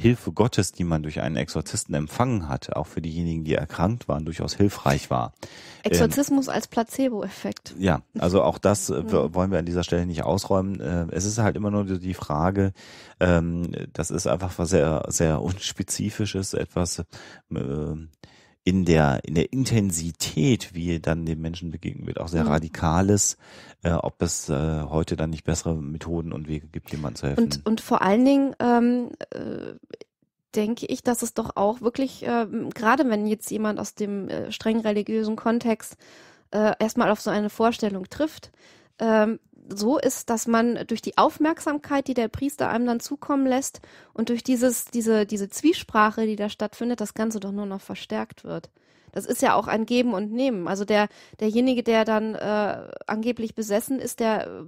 Hilfe Gottes, die man durch einen Exorzisten empfangen hat, auch für diejenigen, die erkrankt waren, durchaus hilfreich war. Exorzismus ähm, als Placebo-Effekt. Ähm, ja, also auch das äh, mhm. wollen wir an dieser Stelle nicht ausräumen. Äh, es ist halt immer nur die Frage, ähm, das ist einfach was sehr, sehr unspezifisches, etwas, äh, in der, in der Intensität, wie dann den Menschen begegnen wird, auch sehr mhm. radikales, äh, ob es äh, heute dann nicht bessere Methoden und Wege gibt, jemand zu helfen. Und, und vor allen Dingen ähm, äh, denke ich, dass es doch auch wirklich, äh, gerade wenn jetzt jemand aus dem äh, streng religiösen Kontext äh, erstmal auf so eine Vorstellung trifft, ähm, so ist, dass man durch die Aufmerksamkeit, die der Priester einem dann zukommen lässt und durch dieses, diese, diese Zwiesprache, die da stattfindet, das Ganze doch nur noch verstärkt wird. Das ist ja auch ein Geben und Nehmen. Also der, derjenige, der dann äh, angeblich besessen ist, der äh,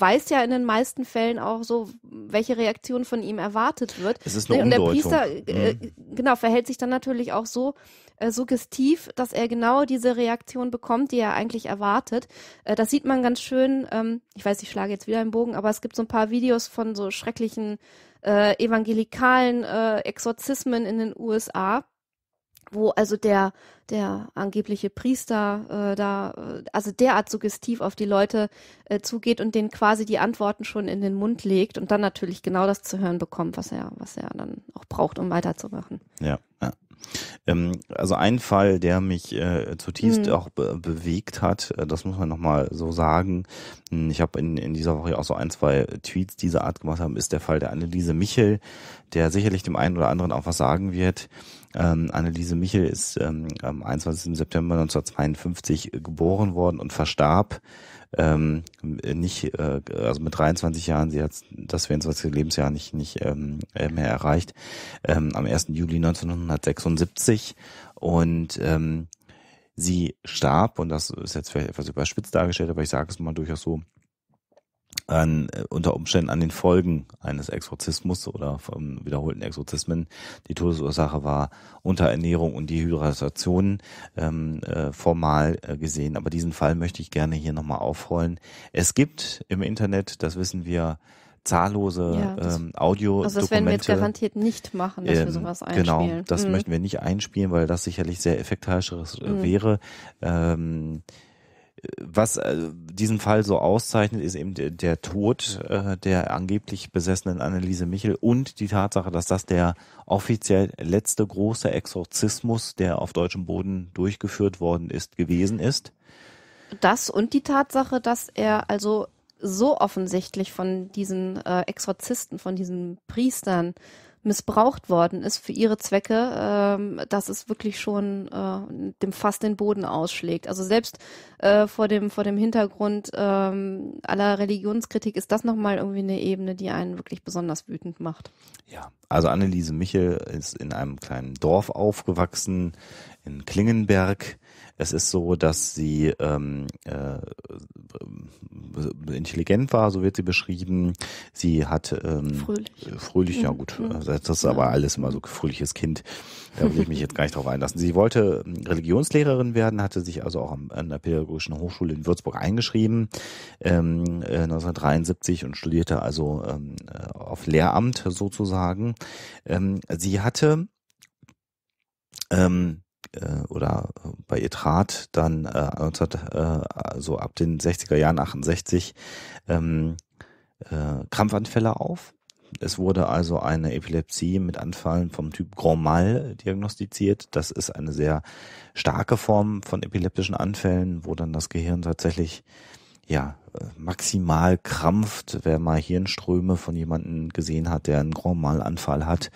weiß ja in den meisten Fällen auch so, welche Reaktion von ihm erwartet wird. Es ist eine nee, Und der Priester äh, mhm. genau verhält sich dann natürlich auch so, äh, suggestiv, dass er genau diese Reaktion bekommt, die er eigentlich erwartet. Äh, das sieht man ganz schön. Ähm, ich weiß, ich schlage jetzt wieder einen Bogen, aber es gibt so ein paar Videos von so schrecklichen äh, evangelikalen äh, Exorzismen in den USA wo also der der angebliche Priester äh, da äh, also derart suggestiv auf die Leute äh, zugeht und denen quasi die Antworten schon in den Mund legt und dann natürlich genau das zu hören bekommt, was er was er dann auch braucht, um weiterzumachen. Ja, ähm, also ein Fall, der mich äh, zutiefst mhm. auch be bewegt hat, äh, das muss man nochmal so sagen. Hm, ich habe in, in dieser Woche auch so ein, zwei Tweets dieser Art gemacht haben, ist der Fall der Anneliese Michel, der sicherlich dem einen oder anderen auch was sagen wird. Ähm, Anneliese Michel ist ähm, am 21. September 1952 geboren worden und verstarb ähm, nicht, äh, also mit 23 Jahren, sie hat das 24. Lebensjahr nicht, nicht ähm, äh, mehr erreicht, ähm, am 1. Juli 1976 und ähm, sie starb, und das ist jetzt vielleicht etwas überspitzt dargestellt, aber ich sage es mal durchaus so, an, äh, unter Umständen an den Folgen eines Exorzismus oder von wiederholten Exorzismen. Die Todesursache war Unterernährung und Dehydration ähm, äh, formal äh, gesehen. Aber diesen Fall möchte ich gerne hier nochmal aufrollen. Es gibt im Internet, das wissen wir, zahllose ja, ähm, Audio. Also das werden wir jetzt garantiert nicht machen, dass ähm, wir sowas genau, einspielen. Genau, das mhm. möchten wir nicht einspielen, weil das sicherlich sehr effektreicheres äh, mhm. wäre. Ähm, was äh, diesen Fall so auszeichnet, ist eben der, der Tod äh, der angeblich besessenen Anneliese Michel und die Tatsache, dass das der offiziell letzte große Exorzismus, der auf deutschem Boden durchgeführt worden ist, gewesen ist. Das und die Tatsache, dass er also so offensichtlich von diesen äh, Exorzisten, von diesen Priestern missbraucht worden ist für ihre Zwecke, ähm, dass es wirklich schon äh, dem Fass den Boden ausschlägt. Also selbst äh, vor dem vor dem Hintergrund ähm, aller Religionskritik ist das nochmal irgendwie eine Ebene, die einen wirklich besonders wütend macht. Ja, also Anneliese Michel ist in einem kleinen Dorf aufgewachsen in Klingenberg es ist so, dass sie ähm, äh, intelligent war, so wird sie beschrieben. Sie hat ähm, fröhlich. fröhlich, ja mhm. gut, mhm. Also das ist aber alles immer so fröhliches Kind. Da will ich mich jetzt gar nicht drauf einlassen. Sie wollte ähm, Religionslehrerin werden, hatte sich also auch an der Pädagogischen Hochschule in Würzburg eingeschrieben, ähm, 1973 äh, und studierte also ähm, äh, auf Lehramt sozusagen. Ähm, sie hatte ähm, äh, oder bei ihr trat, dann äh, 19, äh, so ab den 60er Jahren 68 ähm, äh, Krampfanfälle auf. Es wurde also eine Epilepsie mit Anfallen vom Typ Grand Mal diagnostiziert. Das ist eine sehr starke Form von epileptischen Anfällen, wo dann das Gehirn tatsächlich ja maximal krampft, wer mal Hirnströme von jemandem gesehen hat, der einen Grand Mal Anfall hat.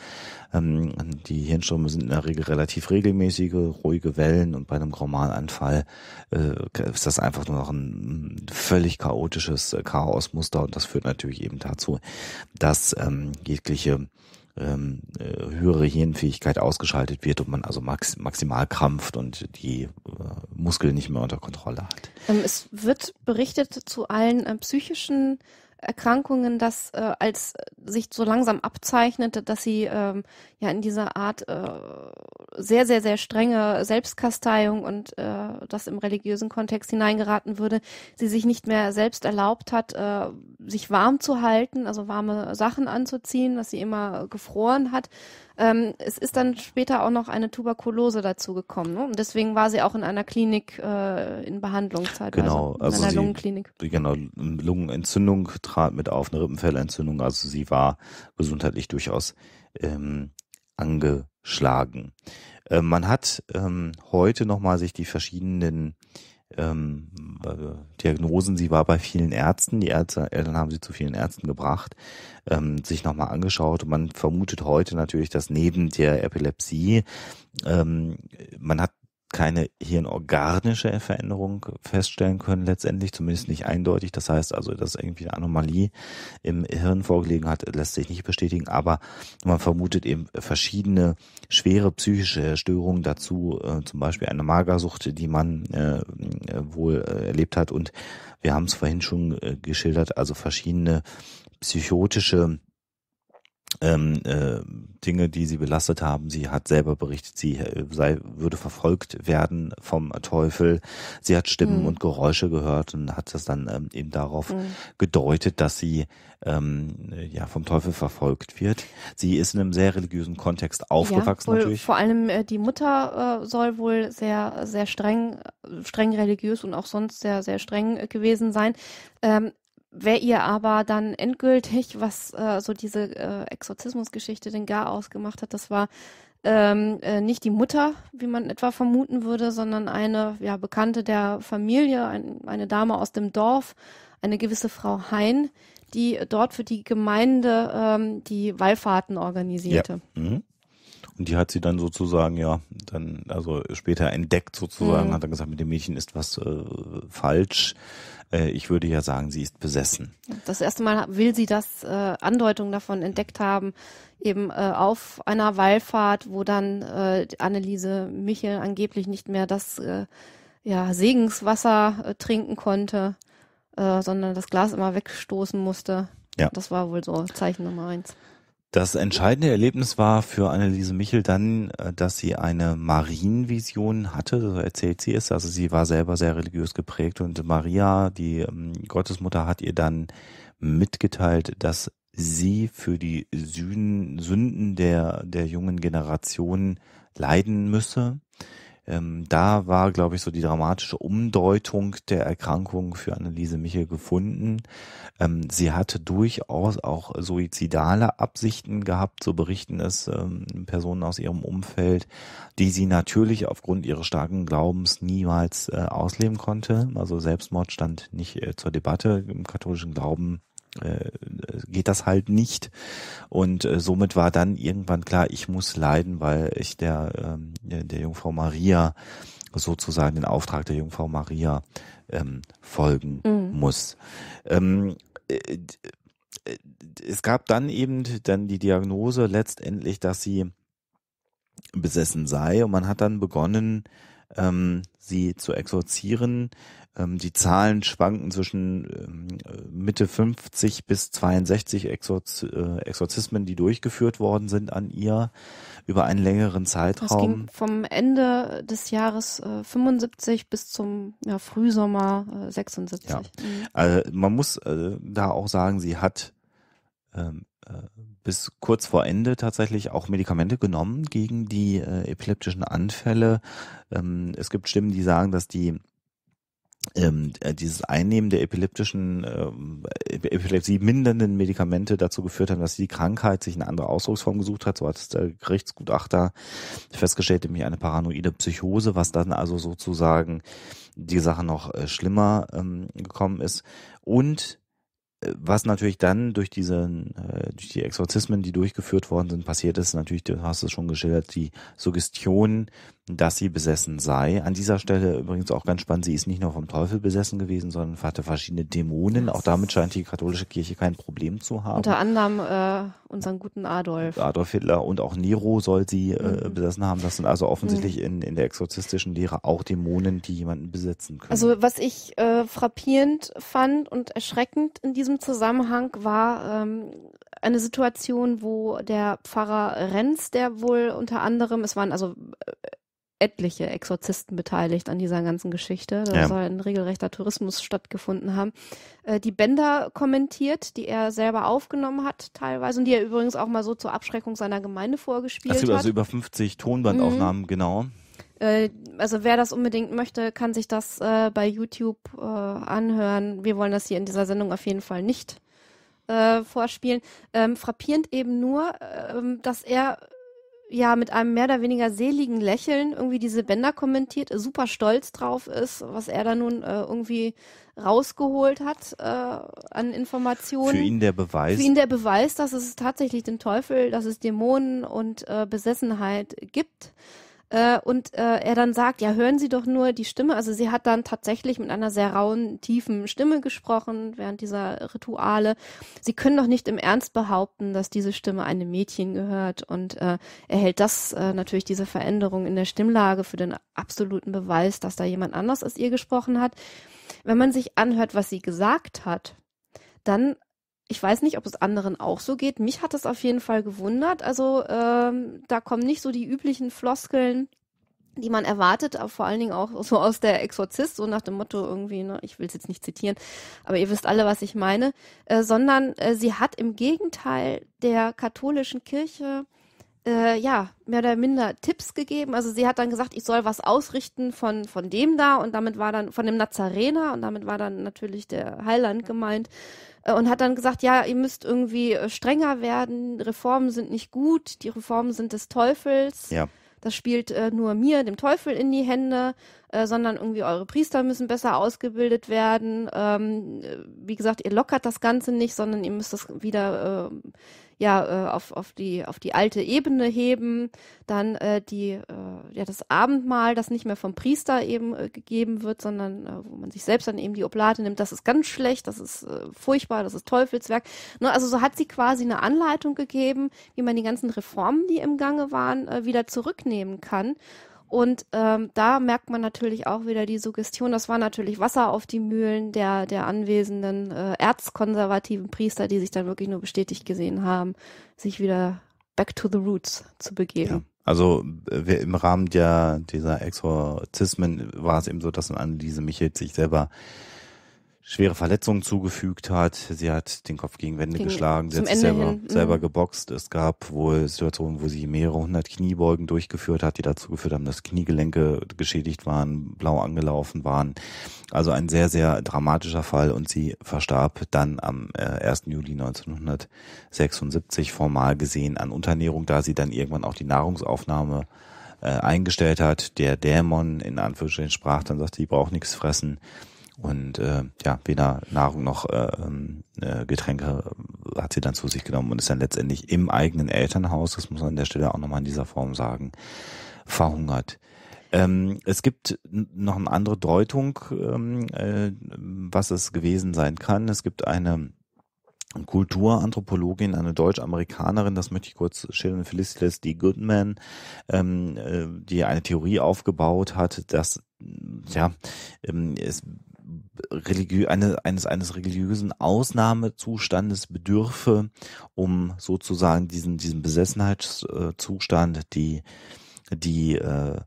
Ähm, die Hirnströme sind in der Regel relativ regelmäßige, ruhige Wellen und bei einem Grand Mal Anfall äh, ist das einfach nur noch ein völlig chaotisches Chaosmuster und das führt natürlich eben dazu, dass ähm, jegliche ähm, äh, höhere Hirnfähigkeit ausgeschaltet wird und man also max maximal krampft und die äh, Muskeln nicht mehr unter Kontrolle hat. Ähm, es wird berichtet zu allen äh, psychischen Erkrankungen, dass äh, als sich so langsam abzeichnete, dass sie ähm, ja in dieser Art äh, sehr, sehr, sehr strenge Selbstkasteiung und äh, das im religiösen Kontext hineingeraten würde, sie sich nicht mehr selbst erlaubt hat, äh, sich warm zu halten, also warme Sachen anzuziehen, was sie immer gefroren hat. Ähm, es ist dann später auch noch eine Tuberkulose dazugekommen. Ne? Und deswegen war sie auch in einer Klinik äh, in Behandlung zeitweise. Genau, also in einer sie, Lungenklinik. Genau, Lungenentzündung trat mit auf, eine Rippenfellentzündung. Also sie war gesundheitlich durchaus ähm, angeschlagen. Äh, man hat ähm, heute nochmal sich die verschiedenen ähm, Diagnosen. Sie war bei vielen Ärzten, die Ärzte, Eltern haben sie zu vielen Ärzten gebracht, ähm, sich nochmal angeschaut. Und man vermutet heute natürlich, dass neben der Epilepsie, ähm, man hat keine hirnorganische Veränderung feststellen können, letztendlich, zumindest nicht eindeutig. Das heißt also, dass irgendwie eine Anomalie im Hirn vorgelegen hat, lässt sich nicht bestätigen, aber man vermutet eben verschiedene schwere psychische Störungen dazu, äh, zum Beispiel eine Magersucht, die man äh, äh wohl äh, erlebt hat. Und wir haben es vorhin schon äh, geschildert, also verschiedene psychotische ähm, äh, Dinge, die sie belastet haben. Sie hat selber berichtet, sie äh, sei, würde verfolgt werden vom Teufel. Sie hat Stimmen mhm. und Geräusche gehört und hat das dann ähm, eben darauf mhm. gedeutet, dass sie ähm, ja vom Teufel verfolgt wird. Sie ist in einem sehr religiösen Kontext aufgewachsen ja, wohl, natürlich. Vor allem äh, die Mutter äh, soll wohl sehr sehr streng streng religiös und auch sonst sehr sehr streng äh, gewesen sein. Ähm, Wer ihr aber dann endgültig, was äh, so diese äh, Exorzismusgeschichte denn Gar ausgemacht hat, das war ähm, äh, nicht die Mutter, wie man etwa vermuten würde, sondern eine ja, Bekannte der Familie, ein, eine Dame aus dem Dorf, eine gewisse Frau Hein, die dort für die Gemeinde ähm, die Wallfahrten organisierte. Ja. Mhm. Und die hat sie dann sozusagen, ja, dann, also später entdeckt sozusagen, mhm. hat dann gesagt, mit dem Mädchen ist was äh, falsch. Äh, ich würde ja sagen, sie ist besessen. Das erste Mal will sie das äh, Andeutung davon entdeckt haben, eben äh, auf einer Wallfahrt, wo dann äh, Anneliese Michel angeblich nicht mehr das äh, ja, Segenswasser äh, trinken konnte, äh, sondern das Glas immer wegstoßen musste. Ja. Das war wohl so Zeichen Nummer eins. Das entscheidende Erlebnis war für Anneliese Michel dann, äh, dass sie eine Marienvision hatte, so erzählt sie es. Also sie war selber sehr religiös geprägt und Maria, die ähm, Gottesmutter, hat ihr dann mitgeteilt, dass sie für die Sünden der, der jungen Generation leiden müsse. Ähm, da war, glaube ich, so die dramatische Umdeutung der Erkrankung für Anneliese Michel gefunden. Ähm, sie hatte durchaus auch suizidale Absichten gehabt, so berichten es ähm, Personen aus ihrem Umfeld, die sie natürlich aufgrund ihres starken Glaubens niemals äh, ausleben konnte. Also Selbstmord stand nicht äh, zur Debatte. Im katholischen Glauben äh, äh, geht das halt nicht. Und äh, somit war dann irgendwann klar, ich muss leiden, weil ich der, äh, der Jungfrau Maria sozusagen den Auftrag der Jungfrau Maria ähm, folgen mhm. muss. Ähm, äh, äh, es gab dann eben dann die Diagnose letztendlich, dass sie besessen sei und man hat dann begonnen, ähm, sie zu exorzieren. Ähm, die Zahlen schwanken zwischen ähm, äh, Mitte 50 bis 62 Exorz äh, Exorzismen, die durchgeführt worden sind an ihr über einen längeren Zeitraum. Das ging vom Ende des Jahres 75 äh, bis zum ja, Frühsommer 76. Äh, ja. Mhm. Also man muss da auch sagen, sie hat ähm, bis kurz vor Ende tatsächlich auch Medikamente genommen gegen die epileptischen Anfälle. Ähm, es gibt Stimmen, die sagen, dass die ähm, äh, dieses Einnehmen der epileptischen, ähm, äh, Epilepsie mindernden Medikamente dazu geführt hat, dass die Krankheit sich eine andere Ausdrucksform gesucht hat. So hat es der Gerichtsgutachter festgestellt, nämlich eine paranoide Psychose, was dann also sozusagen die Sache noch äh, schlimmer ähm, gekommen ist. Und äh, was natürlich dann durch diese durch die Exorzismen, die durchgeführt worden sind, passiert ist, natürlich, du hast es schon geschildert, die Suggestion dass sie besessen sei. An dieser Stelle übrigens auch ganz spannend, sie ist nicht nur vom Teufel besessen gewesen, sondern hatte verschiedene Dämonen. Auch damit scheint die katholische Kirche kein Problem zu haben. Unter anderem äh, unseren guten Adolf. Adolf Hitler und auch Nero soll sie äh, mhm. besessen haben. Das sind also offensichtlich mhm. in, in der exorzistischen Lehre auch Dämonen, die jemanden besetzen können. Also was ich äh, frappierend fand und erschreckend in diesem Zusammenhang war, ähm, eine Situation, wo der Pfarrer Renz, der wohl unter anderem, es waren also äh, etliche Exorzisten beteiligt an dieser ganzen Geschichte. Da ja. soll ein regelrechter Tourismus stattgefunden haben. Äh, die Bänder kommentiert, die er selber aufgenommen hat teilweise und die er übrigens auch mal so zur Abschreckung seiner Gemeinde vorgespielt also, hat. Also über 50 Tonbandaufnahmen, mhm. genau. Äh, also wer das unbedingt möchte, kann sich das äh, bei YouTube äh, anhören. Wir wollen das hier in dieser Sendung auf jeden Fall nicht äh, vorspielen. Ähm, frappierend eben nur, ähm, dass er ja mit einem mehr oder weniger seligen Lächeln irgendwie diese Bänder kommentiert, super stolz drauf ist, was er da nun äh, irgendwie rausgeholt hat äh, an Informationen. Für ihn der Beweis. Für ihn der Beweis, dass es tatsächlich den Teufel, dass es Dämonen und äh, Besessenheit gibt. Äh, und äh, er dann sagt, ja, hören Sie doch nur die Stimme. Also sie hat dann tatsächlich mit einer sehr rauen, tiefen Stimme gesprochen während dieser Rituale. Sie können doch nicht im Ernst behaupten, dass diese Stimme einem Mädchen gehört. Und äh, er hält das äh, natürlich, diese Veränderung in der Stimmlage für den absoluten Beweis, dass da jemand anders als ihr gesprochen hat. Wenn man sich anhört, was sie gesagt hat, dann ich weiß nicht, ob es anderen auch so geht. Mich hat das auf jeden Fall gewundert. Also ähm, da kommen nicht so die üblichen Floskeln, die man erwartet, aber vor allen Dingen auch so aus der Exorzist, so nach dem Motto irgendwie, ne, ich will es jetzt nicht zitieren, aber ihr wisst alle, was ich meine, äh, sondern äh, sie hat im Gegenteil der katholischen Kirche äh, ja, mehr oder minder Tipps gegeben. Also sie hat dann gesagt, ich soll was ausrichten von, von dem da und damit war dann von dem Nazarener und damit war dann natürlich der Heiland gemeint äh, und hat dann gesagt, ja, ihr müsst irgendwie äh, strenger werden, Reformen sind nicht gut, die Reformen sind des Teufels. Ja. Das spielt äh, nur mir, dem Teufel, in die Hände, äh, sondern irgendwie eure Priester müssen besser ausgebildet werden. Ähm, äh, wie gesagt, ihr lockert das Ganze nicht, sondern ihr müsst das wieder ähm, ja äh, auf, auf, die, auf die alte Ebene heben, dann äh, die, äh, ja, das Abendmahl, das nicht mehr vom Priester eben äh, gegeben wird, sondern äh, wo man sich selbst dann eben die Oblate nimmt, das ist ganz schlecht, das ist äh, furchtbar, das ist Teufelswerk. Ne, also so hat sie quasi eine Anleitung gegeben, wie man die ganzen Reformen, die im Gange waren, äh, wieder zurücknehmen kann. Und ähm, da merkt man natürlich auch wieder die Suggestion, das war natürlich Wasser auf die Mühlen der, der anwesenden äh, erzkonservativen Priester, die sich dann wirklich nur bestätigt gesehen haben, sich wieder back to the roots zu begeben. Ja. Also äh, im Rahmen der, dieser Exorzismen war es eben so, dass Anneliese Michel sich selber schwere Verletzungen zugefügt hat. Sie hat den Kopf gegen Wände gegen, geschlagen, sie hat sich selber, mhm. selber geboxt. Es gab wohl Situationen, wo sie mehrere hundert Kniebeugen durchgeführt hat, die dazu geführt haben, dass Kniegelenke geschädigt waren, blau angelaufen waren. Also ein sehr, sehr dramatischer Fall und sie verstarb dann am 1. Äh, Juli 1976 formal gesehen an Unterernährung, da sie dann irgendwann auch die Nahrungsaufnahme äh, eingestellt hat. Der Dämon in Anführungsstrichen sprach, dann sagte, ich brauche nichts fressen. Und äh, ja, weder Nahrung noch äh, ähm, äh, Getränke hat sie dann zu sich genommen und ist dann letztendlich im eigenen Elternhaus, das muss man an der Stelle auch nochmal in dieser Form sagen, verhungert. Ähm, es gibt noch eine andere Deutung, ähm, äh, was es gewesen sein kann. Es gibt eine Kulturanthropologin, eine Deutsch-Amerikanerin, das möchte ich kurz schildern, Felicitas D. Goodman, ähm, äh, die eine Theorie aufgebaut hat, dass ja, ähm, es religiö eine, eines, eines religiösen Ausnahmezustandes bedürfe, um sozusagen diesen, diesen Besessenheitszustand, die, die äh,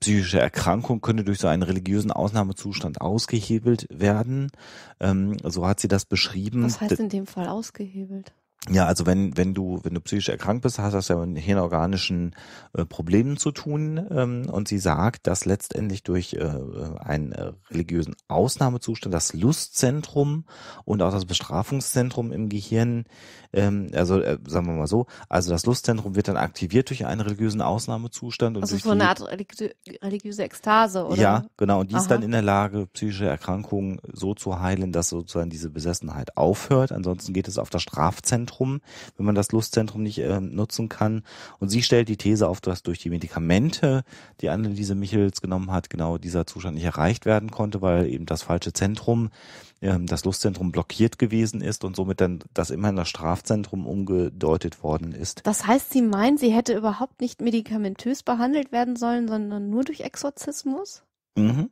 psychische Erkrankung könnte durch so einen religiösen Ausnahmezustand ausgehebelt werden. Ähm, so hat sie das beschrieben. Was heißt in dem Fall ausgehebelt? Ja, also wenn, wenn du, wenn du psychisch erkrankt bist, hast du das ja mit hirnorganischen äh, Problemen zu tun. Ähm, und sie sagt, dass letztendlich durch äh, einen äh, religiösen Ausnahmezustand das Lustzentrum und auch das Bestrafungszentrum im Gehirn, ähm, also äh, sagen wir mal so, also das Lustzentrum wird dann aktiviert durch einen religiösen Ausnahmezustand. Und also so eine Art religiö religiöse Ekstase, oder? Ja, genau. Und die Aha. ist dann in der Lage, psychische Erkrankungen so zu heilen, dass sozusagen diese Besessenheit aufhört. Ansonsten geht es auf das Strafzentrum Lustzentrum, wenn man das Lustzentrum nicht äh, nutzen kann. Und sie stellt die These auf, dass durch die Medikamente, die Anneliese Michels genommen hat, genau dieser Zustand nicht erreicht werden konnte, weil eben das falsche Zentrum, äh, das Lustzentrum blockiert gewesen ist und somit dann das immer in das Strafzentrum umgedeutet worden ist. Das heißt, sie meint, sie hätte überhaupt nicht medikamentös behandelt werden sollen, sondern nur durch Exorzismus? Mhm.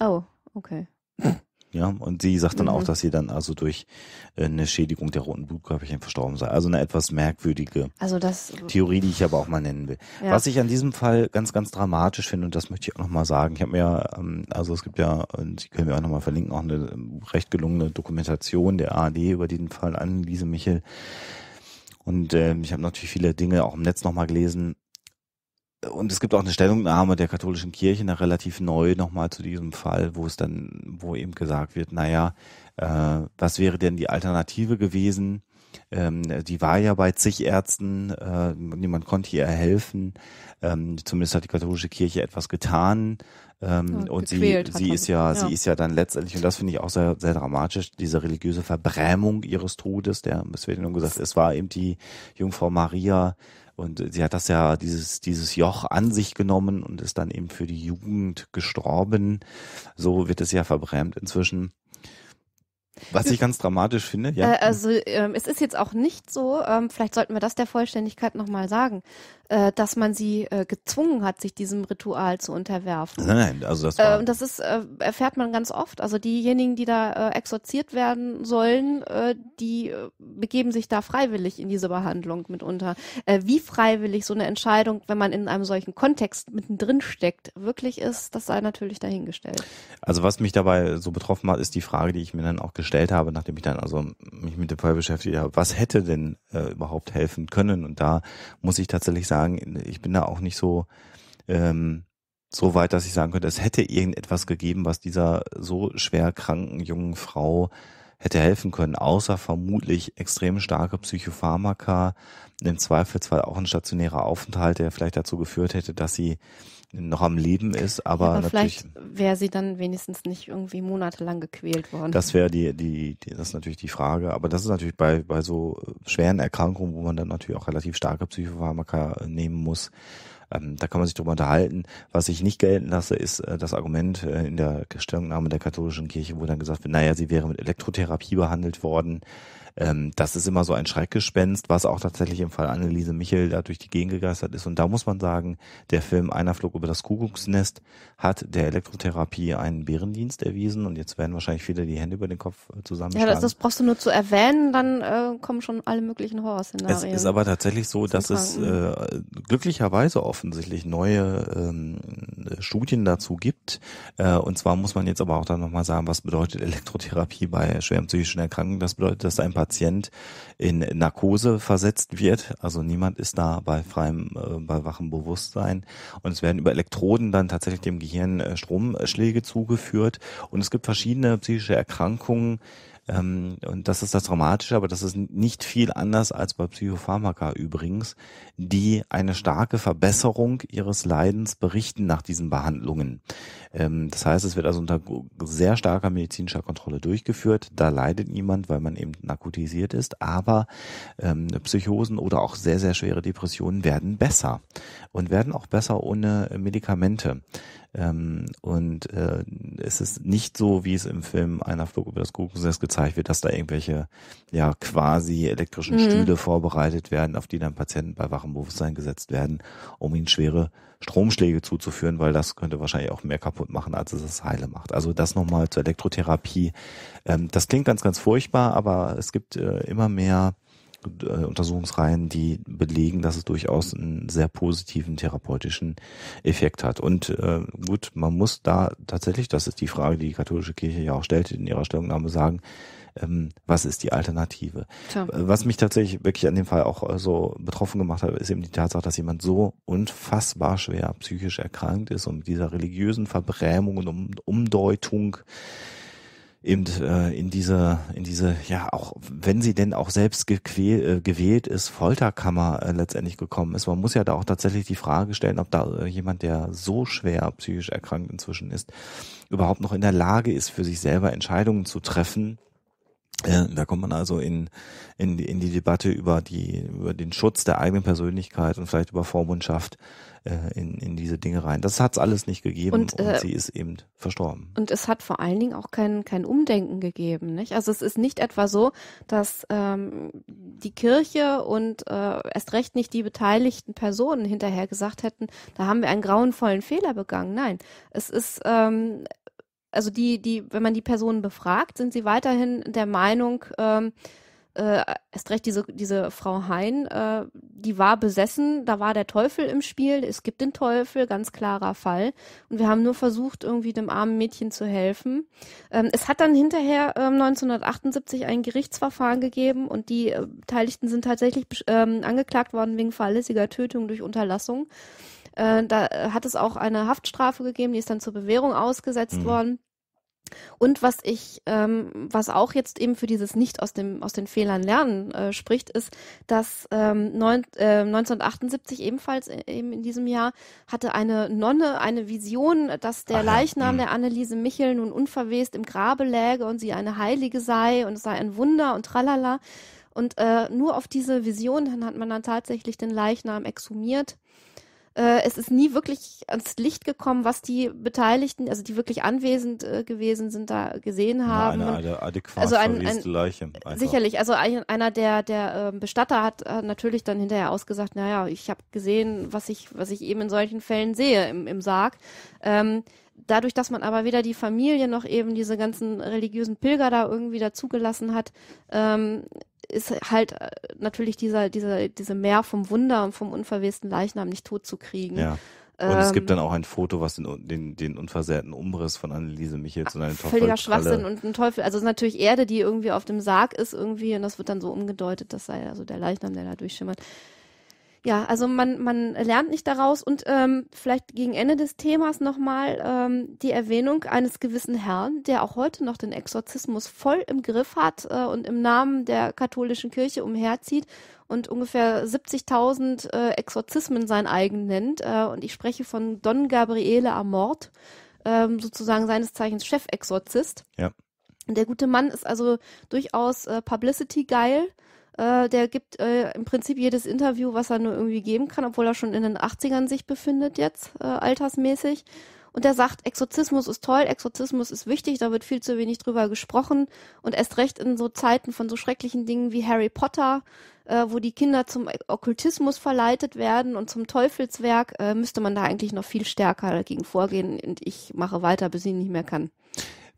Oh, okay. Hm. Ja, und sie sagt dann mhm. auch, dass sie dann also durch äh, eine Schädigung der roten Blutkörperchen verstorben sei. Also eine etwas merkwürdige also das, Theorie, die ich aber auch mal nennen will. Ja. Was ich an diesem Fall ganz, ganz dramatisch finde, und das möchte ich auch nochmal sagen, ich habe mir, ähm, also es gibt ja, und die können wir auch nochmal verlinken, auch eine ähm, recht gelungene Dokumentation der ARD über diesen Fall an, Lise Michel. Und äh, ich habe natürlich viele Dinge auch im Netz nochmal gelesen und es gibt auch eine Stellungnahme der katholischen Kirche, eine relativ neu nochmal zu diesem Fall, wo es dann, wo eben gesagt wird, naja, äh, was wäre denn die Alternative gewesen? Ähm, die war ja bei zig Ärzten, äh, niemand konnte ihr helfen. Ähm, zumindest hat die katholische Kirche etwas getan. Ähm, ja, und sie, sie ist ja, ja, sie ist ja dann letztendlich, und das finde ich auch sehr, sehr dramatisch, diese religiöse Verbrämung ihres Todes, der, es wird nun gesagt, es war eben die Jungfrau Maria, und sie hat das ja, dieses, dieses Joch an sich genommen und ist dann eben für die Jugend gestorben. So wird es ja verbrämt inzwischen. Was ich ganz dramatisch finde, ja. Äh, also ähm, es ist jetzt auch nicht so, ähm, vielleicht sollten wir das der Vollständigkeit nochmal sagen, äh, dass man sie äh, gezwungen hat, sich diesem Ritual zu unterwerfen. Nein, nein also das war... Und ähm, das ist, äh, erfährt man ganz oft. Also diejenigen, die da äh, exorziert werden sollen, äh, die begeben sich da freiwillig in diese Behandlung mitunter. wie freiwillig so eine Entscheidung, wenn man in einem solchen Kontext mittendrin steckt, wirklich ist, das sei natürlich dahingestellt. Also was mich dabei so betroffen hat, ist die Frage, die ich mir dann auch gestellt gestellt habe, nachdem ich dann also mich mit dem Fall beschäftigt habe, was hätte denn äh, überhaupt helfen können? Und da muss ich tatsächlich sagen, ich bin da auch nicht so ähm, so weit, dass ich sagen könnte, es hätte irgendetwas gegeben, was dieser so schwer kranken jungen Frau hätte helfen können, außer vermutlich extrem starke Psychopharmaka, im Zweifelsfall auch ein stationärer Aufenthalt, der vielleicht dazu geführt hätte, dass sie noch am Leben ist, aber, ja, aber natürlich. Vielleicht wäre sie dann wenigstens nicht irgendwie monatelang gequält worden. Das wäre die, die, die, das ist natürlich die Frage. Aber das ist natürlich bei, bei so äh, schweren Erkrankungen, wo man dann natürlich auch relativ starke Psychopharmaka äh, nehmen muss. Ähm, da kann man sich drüber unterhalten. Was ich nicht gelten lasse, ist äh, das Argument äh, in der Stellungnahme der katholischen Kirche, wo dann gesagt wird, naja, sie wäre mit Elektrotherapie behandelt worden ähm, das ist immer so ein Schreckgespenst, was auch tatsächlich im Fall Anneliese Michel da durch die Gegend gegeistert ist. Und da muss man sagen, der Film Einer flog über das Kuckucksnest hat der Elektrotherapie einen Bärendienst erwiesen und jetzt werden wahrscheinlich viele die Hände über den Kopf äh, zusammenschlagen. Ja, das, das brauchst du nur zu erwähnen, dann äh, kommen schon alle möglichen Horrorszenarien. Es ist aber tatsächlich so, dass es mhm. äh, glücklicherweise offensichtlich neue ähm, Studien dazu gibt. Äh, und zwar muss man jetzt aber auch dann nochmal sagen, was bedeutet Elektrotherapie bei schweren psychischen Erkrankungen. Das bedeutet, dass ein Patient in Narkose versetzt wird. Also niemand ist da bei freiem, äh, bei wachem Bewusstsein. Und es werden über Elektroden dann tatsächlich dem Gehirn äh, Stromschläge zugeführt. Und es gibt verschiedene psychische Erkrankungen, ähm, und das ist das Dramatische, aber das ist nicht viel anders als bei Psychopharmaka übrigens, die eine starke Verbesserung ihres Leidens berichten nach diesen Behandlungen. Ähm, das heißt, es wird also unter sehr starker medizinischer Kontrolle durchgeführt. Da leidet niemand, weil man eben narkotisiert ist, aber ähm, Psychosen oder auch sehr, sehr schwere Depressionen werden besser und werden auch besser ohne Medikamente. Ähm, und äh, es ist nicht so, wie es im Film Einer Flug über das Kuckucksnest gezeigt wird, dass da irgendwelche ja quasi elektrischen mhm. Stühle vorbereitet werden, auf die dann Patienten bei wachem Bewusstsein gesetzt werden, um ihnen schwere Stromschläge zuzuführen, weil das könnte wahrscheinlich auch mehr kaputt machen, als es das Heile macht. Also das nochmal zur Elektrotherapie. Ähm, das klingt ganz, ganz furchtbar, aber es gibt äh, immer mehr äh, Untersuchungsreihen, die belegen, dass es durchaus einen sehr positiven therapeutischen Effekt hat. Und äh, gut, man muss da tatsächlich, das ist die Frage, die die katholische Kirche ja auch stellt in ihrer Stellungnahme, sagen, ähm, was ist die Alternative? Tja. Äh, was mich tatsächlich wirklich an dem Fall auch äh, so betroffen gemacht hat, ist eben die Tatsache, dass jemand so unfassbar schwer psychisch erkrankt ist und mit dieser religiösen Verbrämung und Umdeutung eben äh, in diese, in diese, ja, auch wenn sie denn auch selbst gequäl, äh, gewählt ist, Folterkammer äh, letztendlich gekommen ist. Man muss ja da auch tatsächlich die Frage stellen, ob da äh, jemand, der so schwer psychisch erkrankt inzwischen ist, überhaupt noch in der Lage ist, für sich selber Entscheidungen zu treffen. Äh, da kommt man also in, in, in die Debatte über die, über den Schutz der eigenen Persönlichkeit und vielleicht über Vormundschaft äh, in, in diese Dinge rein. Das hat es alles nicht gegeben und, äh, und, sie ist eben verstorben. Und es hat vor allen Dingen auch kein, kein Umdenken gegeben. Nicht? Also es ist nicht etwa so, dass ähm, die Kirche und äh, erst recht nicht die beteiligten Personen hinterher gesagt hätten, da haben wir einen grauenvollen Fehler begangen. Nein, es ist ähm, also die, die, wenn man die Personen befragt, sind sie weiterhin der Meinung, ähm, äh, erst recht diese, diese Frau Hein, äh, die war besessen, da war der Teufel im Spiel, es gibt den Teufel, ganz klarer Fall. Und wir haben nur versucht, irgendwie dem armen Mädchen zu helfen. Ähm, es hat dann hinterher äh, 1978 ein Gerichtsverfahren gegeben und die äh, Beteiligten sind tatsächlich ähm, angeklagt worden wegen fahrlässiger Tötung durch Unterlassung. Äh, da hat es auch eine Haftstrafe gegeben, die ist dann zur Bewährung ausgesetzt mhm. worden. Und was ich, ähm, was auch jetzt eben für dieses nicht aus dem aus den Fehlern lernen äh, spricht, ist, dass ähm, neun, ähm, äh, 1978 ebenfalls eben in diesem Jahr hatte eine Nonne eine Vision, dass der Ach, Leichnam ja. Mhm. der Anneliese Michel nun unverwest im Grabe läge und sie eine Heilige sei und es sei ein Wunder und tralala. Und äh, nur auf diese Vision hat man dann tatsächlich den Leichnam exhumiert äh, es ist nie wirklich ans Licht gekommen, was die Beteiligten, also die wirklich anwesend äh, gewesen sind, da gesehen haben. Na, eine, eine adäquat also ein, ein, Leiche. Einfach. Sicherlich, also ein, einer der, der ähm, Bestatter hat natürlich dann hinterher ausgesagt, naja, ich habe gesehen, was ich, was ich eben in solchen Fällen sehe im, im Sarg. Ähm, dadurch, dass man aber weder die Familie noch eben diese ganzen religiösen Pilger da irgendwie dazugelassen hat, ähm, ist halt äh, natürlich dieser, dieser, diese Mehr vom Wunder und vom unverwesten Leichnam nicht tot zu kriegen. Ja. Und ähm, es gibt ähm, dann auch ein Foto, was den, den, den unversehrten Umriss von Anneliese Michels und einem Teufel. Völliger Schwachsinn und ein Teufel. Also es ist natürlich Erde, die irgendwie auf dem Sarg ist irgendwie und das wird dann so umgedeutet, das sei also der Leichnam, der da durchschimmert ja, also man, man lernt nicht daraus und ähm, vielleicht gegen Ende des Themas nochmal ähm, die Erwähnung eines gewissen Herrn, der auch heute noch den Exorzismus voll im Griff hat äh, und im Namen der katholischen Kirche umherzieht und ungefähr 70.000 äh, Exorzismen sein eigen nennt. Äh, und ich spreche von Don Gabriele Amort, äh, sozusagen seines Zeichens Chefexorzist. Ja. Der gute Mann ist also durchaus äh, Publicity geil äh, der gibt äh, im Prinzip jedes Interview, was er nur irgendwie geben kann, obwohl er schon in den 80ern sich befindet jetzt, äh, altersmäßig. Und er sagt, Exorzismus ist toll, Exorzismus ist wichtig, da wird viel zu wenig drüber gesprochen. Und erst recht in so Zeiten von so schrecklichen Dingen wie Harry Potter, äh, wo die Kinder zum Okkultismus verleitet werden und zum Teufelswerk, äh, müsste man da eigentlich noch viel stärker dagegen vorgehen. Und ich mache weiter, bis ich nicht mehr kann.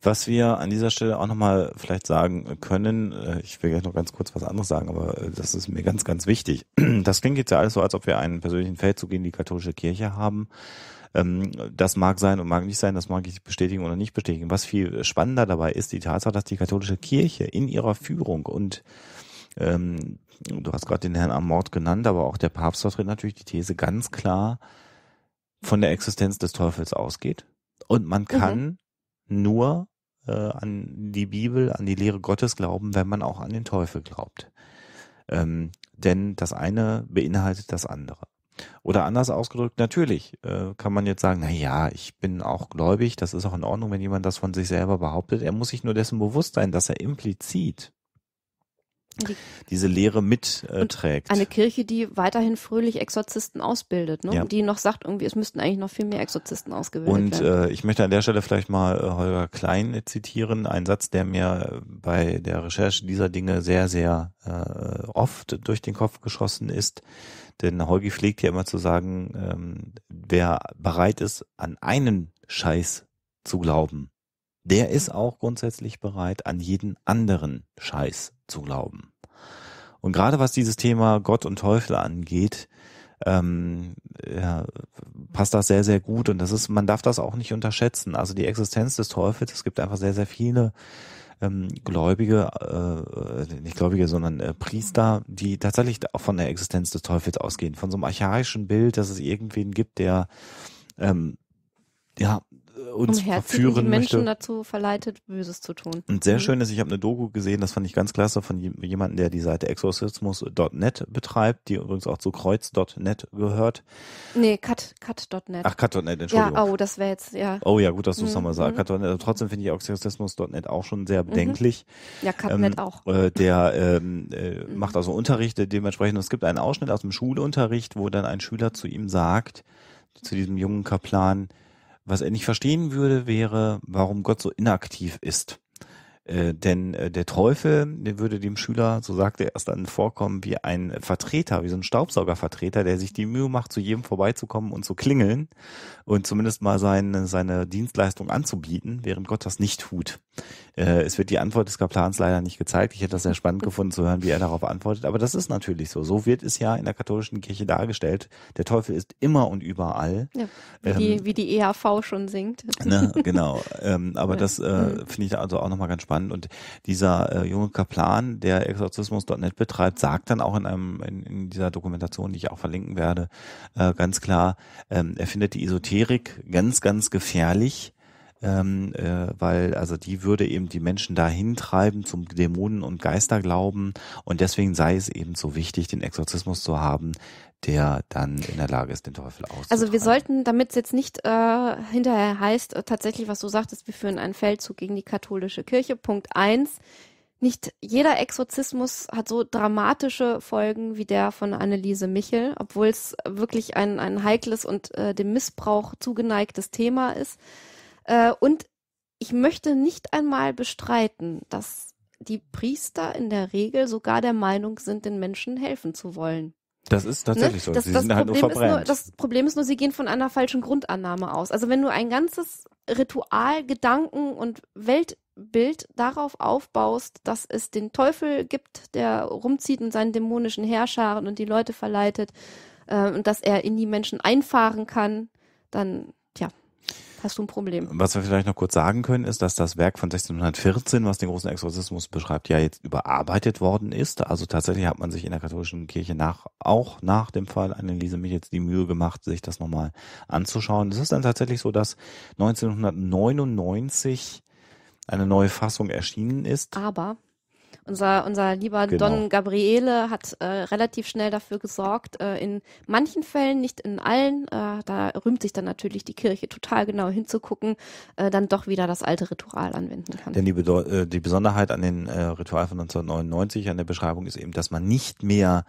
Was wir an dieser Stelle auch nochmal vielleicht sagen können, äh, ich will gleich noch ganz kurz was anderes sagen, aber äh, das ist mir ganz, ganz wichtig. Das klingt jetzt ja alles so, als ob wir einen persönlichen Feldzug in die katholische Kirche haben. Ähm, das mag sein und mag nicht sein, das mag ich bestätigen oder nicht bestätigen. Was viel spannender dabei ist, die Tatsache, dass die katholische Kirche in ihrer Führung und ähm, du hast gerade den Herrn Amort genannt, aber auch der Papst vertritt natürlich die These ganz klar von der Existenz des Teufels ausgeht. Und man mhm. kann mhm. nur äh, an die Bibel, an die Lehre Gottes glauben, wenn man auch an den Teufel glaubt. Ähm, denn das eine beinhaltet das andere. Oder anders ausgedrückt, natürlich äh, kann man jetzt sagen, na ja, ich bin auch gläubig, das ist auch in Ordnung, wenn jemand das von sich selber behauptet. Er muss sich nur dessen bewusst sein, dass er implizit die, diese Lehre mitträgt. Äh, eine Kirche, die weiterhin fröhlich Exorzisten ausbildet, ne? Ja. die noch sagt, irgendwie, es müssten eigentlich noch viel mehr Exorzisten ausgebildet und, werden. Und äh, ich möchte an der Stelle vielleicht mal äh, Holger Klein zitieren, ein Satz, der mir äh, bei der Recherche dieser Dinge sehr, sehr äh, oft durch den Kopf geschossen ist. Denn Holgi pflegt ja immer zu sagen, ähm, wer bereit ist, an einen Scheiß zu glauben, der ist auch grundsätzlich bereit, an jeden anderen Scheiß zu glauben. Und gerade was dieses Thema Gott und Teufel angeht, ähm, ja, passt das sehr, sehr gut. Und das ist, man darf das auch nicht unterschätzen. Also die Existenz des Teufels, es gibt einfach sehr, sehr viele ähm, Gläubige, äh, äh nicht Gläubige, sondern äh, Priester, die tatsächlich auch von der Existenz des Teufels ausgehen, von so einem archaischen Bild, dass es irgendwen gibt, der ähm, ja, uns verführen die Menschen möchte. dazu verleitet, Böses zu tun. Und sehr mhm. schön ist, ich habe eine Doku gesehen, das fand ich ganz klasse, von jemandem, der die Seite exorcismus.net betreibt, die übrigens auch zu kreuz.net gehört. Nee, cut.net. Cut Ach, cut.net, Entschuldigung. Ja, oh, das wäre jetzt, ja. Oh ja, gut, dass du es mhm. nochmal sagst. Mhm. Cut.net. Also trotzdem finde ich exorcismus.net auch schon sehr mhm. bedenklich. Mhm. Ja, cut.net ähm, auch. Äh, der ähm, äh, mhm. macht also Unterrichte äh, dementsprechend. Es gibt einen Ausschnitt aus dem Schulunterricht, wo dann ein Schüler zu ihm sagt, zu diesem jungen Kaplan, was er nicht verstehen würde, wäre, warum Gott so inaktiv ist. Äh, denn äh, der Teufel der würde dem Schüler, so sagt er erst dann, vorkommen wie ein Vertreter, wie so ein Staubsaugervertreter, der sich die Mühe macht, zu jedem vorbeizukommen und zu klingeln und zumindest mal seine, seine Dienstleistung anzubieten, während Gott das nicht tut. Äh, es wird die Antwort des Kaplans leider nicht gezeigt. Ich hätte das sehr spannend gefunden zu hören, wie er darauf antwortet. Aber das ist natürlich so. So wird es ja in der katholischen Kirche dargestellt. Der Teufel ist immer und überall. Ja, wie, ähm, die, wie die EAV schon singt. Ne, genau. Ähm, aber ja. das äh, mhm. finde ich also auch nochmal ganz spannend spannend. Und dieser äh, junge Kaplan, der Exorzismus.net betreibt, sagt dann auch in einem, in, in, dieser Dokumentation, die ich auch verlinken werde, äh, ganz klar, ähm, er findet die Esoterik ganz, ganz gefährlich ähm, äh, weil also die würde eben die Menschen dahin treiben zum Dämonen- und Geisterglauben und deswegen sei es eben so wichtig, den Exorzismus zu haben, der dann in der Lage ist, den Teufel auszutreiben. Also wir sollten, damit es jetzt nicht äh, hinterher heißt, äh, tatsächlich, was du sagtest, wir führen einen Feldzug gegen die katholische Kirche. Punkt eins. Nicht jeder Exorzismus hat so dramatische Folgen wie der von Anneliese Michel, obwohl es wirklich ein, ein heikles und äh, dem Missbrauch zugeneigtes Thema ist. Äh, und ich möchte nicht einmal bestreiten, dass die Priester in der Regel sogar der Meinung sind, den Menschen helfen zu wollen. Das ist tatsächlich ne? so. Das, das Problem halt nur, das Problem ist nur, sie gehen von einer falschen Grundannahme aus. Also wenn du ein ganzes Ritual, Gedanken und Weltbild darauf aufbaust, dass es den Teufel gibt, der rumzieht und seinen dämonischen Herrscharen und die Leute verleitet äh, und dass er in die Menschen einfahren kann, dann, tja, hast du ein Problem. Was wir vielleicht noch kurz sagen können, ist, dass das Werk von 1614, was den großen Exorzismus beschreibt, ja jetzt überarbeitet worden ist. Also tatsächlich hat man sich in der katholischen Kirche nach, auch nach dem Fall Anneliese mich jetzt die Mühe gemacht, sich das nochmal anzuschauen. Es ist dann tatsächlich so, dass 1999 eine neue Fassung erschienen ist. Aber unser, unser lieber genau. Don Gabriele hat äh, relativ schnell dafür gesorgt, äh, in manchen Fällen, nicht in allen, äh, da rühmt sich dann natürlich die Kirche total genau hinzugucken, äh, dann doch wieder das alte Ritual anwenden kann. Denn die, Bedeu äh, die Besonderheit an dem äh, Ritual von 1999, an der Beschreibung ist eben, dass man nicht mehr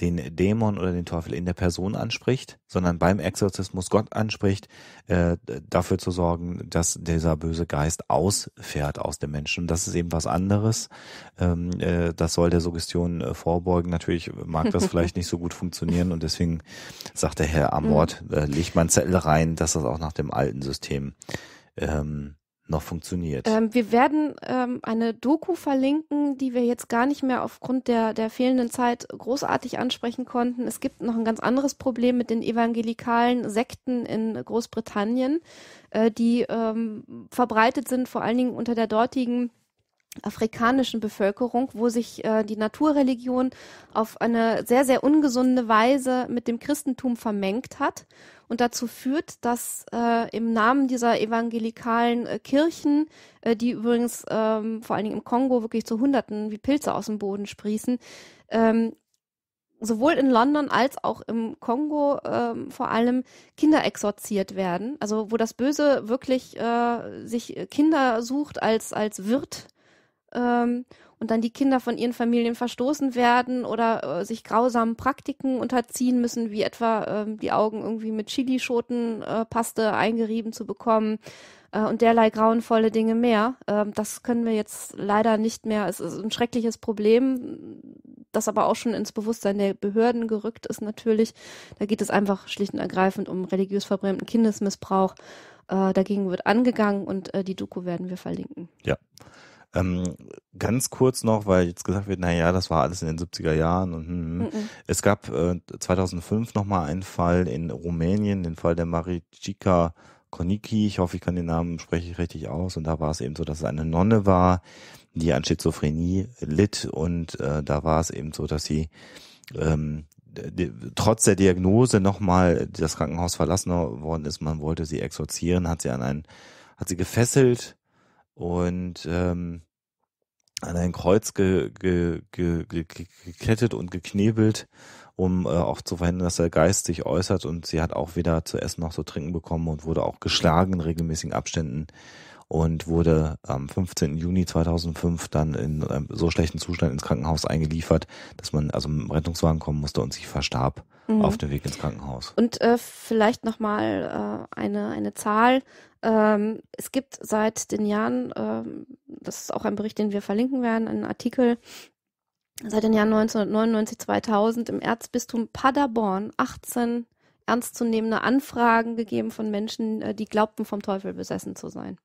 den Dämon oder den Teufel in der Person anspricht, sondern beim Exorzismus Gott anspricht, äh, dafür zu sorgen, dass dieser böse Geist ausfährt aus dem Menschen. das ist eben was anderes. Ähm, äh, das soll der Suggestion äh, vorbeugen. Natürlich mag das vielleicht nicht so gut funktionieren und deswegen sagt der Herr Amort, mhm. äh, legt mal Zettel rein, dass das auch nach dem alten System ähm, noch funktioniert. Ähm, wir werden ähm, eine Doku verlinken, die wir jetzt gar nicht mehr aufgrund der, der fehlenden Zeit großartig ansprechen konnten. Es gibt noch ein ganz anderes Problem mit den evangelikalen Sekten in Großbritannien, äh, die ähm, verbreitet sind, vor allen Dingen unter der dortigen afrikanischen Bevölkerung, wo sich äh, die Naturreligion auf eine sehr, sehr ungesunde Weise mit dem Christentum vermengt hat und dazu führt, dass äh, im Namen dieser evangelikalen äh, Kirchen, äh, die übrigens ähm, vor allen Dingen im Kongo wirklich zu Hunderten wie Pilze aus dem Boden sprießen, ähm, sowohl in London als auch im Kongo ähm, vor allem Kinder exorziert werden. Also wo das Böse wirklich äh, sich Kinder sucht als, als Wirt. Ähm, und dann die Kinder von ihren Familien verstoßen werden oder äh, sich grausamen Praktiken unterziehen müssen, wie etwa äh, die Augen irgendwie mit Chilischotenpaste äh, eingerieben zu bekommen äh, und derlei grauenvolle Dinge mehr. Ähm, das können wir jetzt leider nicht mehr. Es ist ein schreckliches Problem, das aber auch schon ins Bewusstsein der Behörden gerückt ist natürlich. Da geht es einfach schlicht und ergreifend um religiös verbrämten Kindesmissbrauch. Äh, dagegen wird angegangen und die Doku werden wir verlinken. Ja. Ähm, ganz kurz noch, weil jetzt gesagt wird, naja, das war alles in den 70er Jahren und hm, hm. Mhm. es gab äh, 2005 nochmal einen Fall in Rumänien, den Fall der Maricica Koniki, ich hoffe, ich kann den Namen spreche ich richtig aus und da war es eben so, dass es eine Nonne war, die an Schizophrenie litt und äh, da war es eben so, dass sie ähm, trotz der Diagnose nochmal das Krankenhaus verlassen worden ist, man wollte sie exorzieren, hat sie an einen, hat sie gefesselt und ähm, an ein Kreuz ge, ge, ge, ge, ge, gekettet und geknebelt, um äh, auch zu verhindern, dass der Geist sich äußert. Und sie hat auch weder zu essen noch zu trinken bekommen und wurde auch geschlagen in regelmäßigen Abständen und wurde am 15. Juni 2005 dann in einem so schlechten Zustand ins Krankenhaus eingeliefert, dass man also im Rettungswagen kommen musste und sich verstarb mhm. auf dem Weg ins Krankenhaus. Und äh, vielleicht nochmal äh, eine, eine Zahl. Ähm, es gibt seit den Jahren, ähm, das ist auch ein Bericht, den wir verlinken werden, einen Artikel, seit den Jahren 1999, 2000 im Erzbistum Paderborn 18 ernstzunehmende Anfragen gegeben von Menschen, äh, die glaubten, vom Teufel besessen zu sein.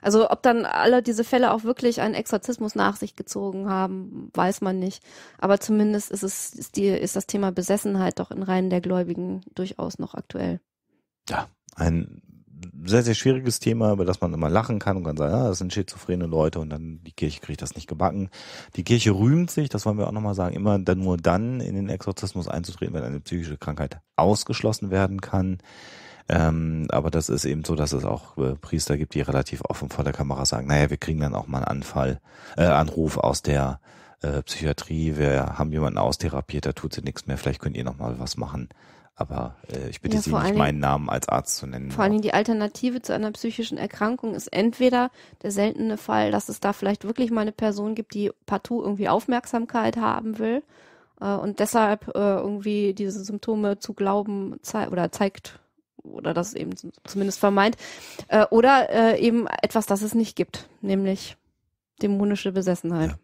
Also ob dann alle diese Fälle auch wirklich einen Exorzismus nach sich gezogen haben, weiß man nicht. Aber zumindest ist es ist die ist das Thema Besessenheit doch in Reihen der Gläubigen durchaus noch aktuell. Ja, ein sehr sehr schwieriges Thema, über das man immer lachen kann und kann sagen, ja, ah, das sind schizophrene Leute und dann die Kirche kriegt das nicht gebacken. Die Kirche rühmt sich, das wollen wir auch nochmal sagen, immer dann nur dann in den Exorzismus einzutreten, wenn eine psychische Krankheit ausgeschlossen werden kann. Ähm, aber das ist eben so, dass es auch äh, Priester gibt, die relativ offen vor der Kamera sagen, naja, wir kriegen dann auch mal einen Anfall, äh, Anruf aus der äh, Psychiatrie, wir haben jemanden austherapiert, da tut sie nichts mehr, vielleicht könnt ihr noch mal was machen. Aber äh, ich bitte ja, Sie nicht, meinen Namen als Arzt zu nennen. Vor allen Dingen die Alternative zu einer psychischen Erkrankung ist entweder der seltene Fall, dass es da vielleicht wirklich mal eine Person gibt, die partout irgendwie Aufmerksamkeit haben will äh, und deshalb äh, irgendwie diese Symptome zu glauben zei oder zeigt, oder das eben zumindest vermeint, äh, oder äh, eben etwas, das es nicht gibt, nämlich dämonische Besessenheit. Ja.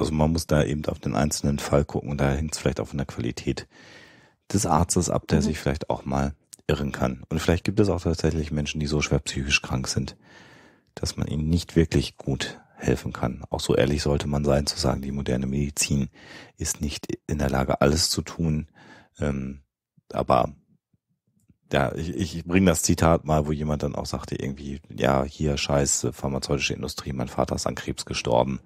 Also man muss da eben auf den einzelnen Fall gucken und da hängt es vielleicht auch von der Qualität des Arztes ab, der mhm. sich vielleicht auch mal irren kann. Und vielleicht gibt es auch tatsächlich Menschen, die so schwer psychisch krank sind, dass man ihnen nicht wirklich gut helfen kann. Auch so ehrlich sollte man sein zu sagen, die moderne Medizin ist nicht in der Lage, alles zu tun. Ähm, aber ja, ich, ich bringe das Zitat mal, wo jemand dann auch sagte, irgendwie, ja, hier scheiße, pharmazeutische Industrie, mein Vater ist an Krebs gestorben.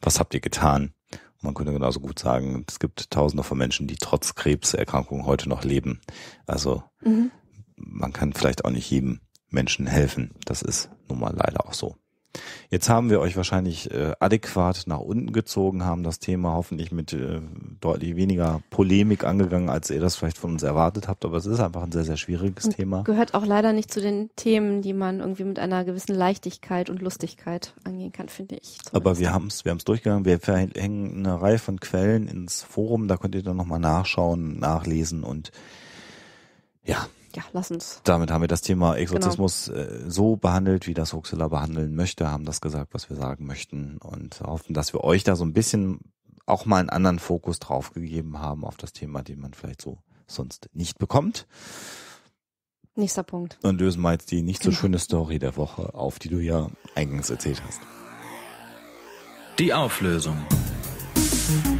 Was habt ihr getan? Und man könnte genauso gut sagen, es gibt tausende von Menschen, die trotz Krebserkrankungen heute noch leben. Also mhm. man kann vielleicht auch nicht jedem Menschen helfen. Das ist nun mal leider auch so. Jetzt haben wir euch wahrscheinlich äh, adäquat nach unten gezogen, haben das Thema hoffentlich mit äh, deutlich weniger Polemik angegangen, als ihr das vielleicht von uns erwartet habt. Aber es ist einfach ein sehr, sehr schwieriges und Thema. Gehört auch leider nicht zu den Themen, die man irgendwie mit einer gewissen Leichtigkeit und Lustigkeit angehen kann, finde ich. Zumindest. Aber wir haben es wir haben's durchgegangen. Wir hängen eine Reihe von Quellen ins Forum. Da könnt ihr dann nochmal nachschauen, nachlesen und ja, ja, lass uns. Damit haben wir das Thema Exorzismus genau. Äh, so behandelt, wie das Huxilla behandeln möchte, haben das gesagt, was wir sagen möchten und hoffen, dass wir euch da so ein bisschen auch mal einen anderen Fokus drauf gegeben haben auf das Thema, den man vielleicht so sonst nicht bekommt. Nächster Punkt. Und lösen wir jetzt die nicht so genau. schöne Story der Woche auf, die du ja eingangs erzählt hast. Die Auflösung. Mhm.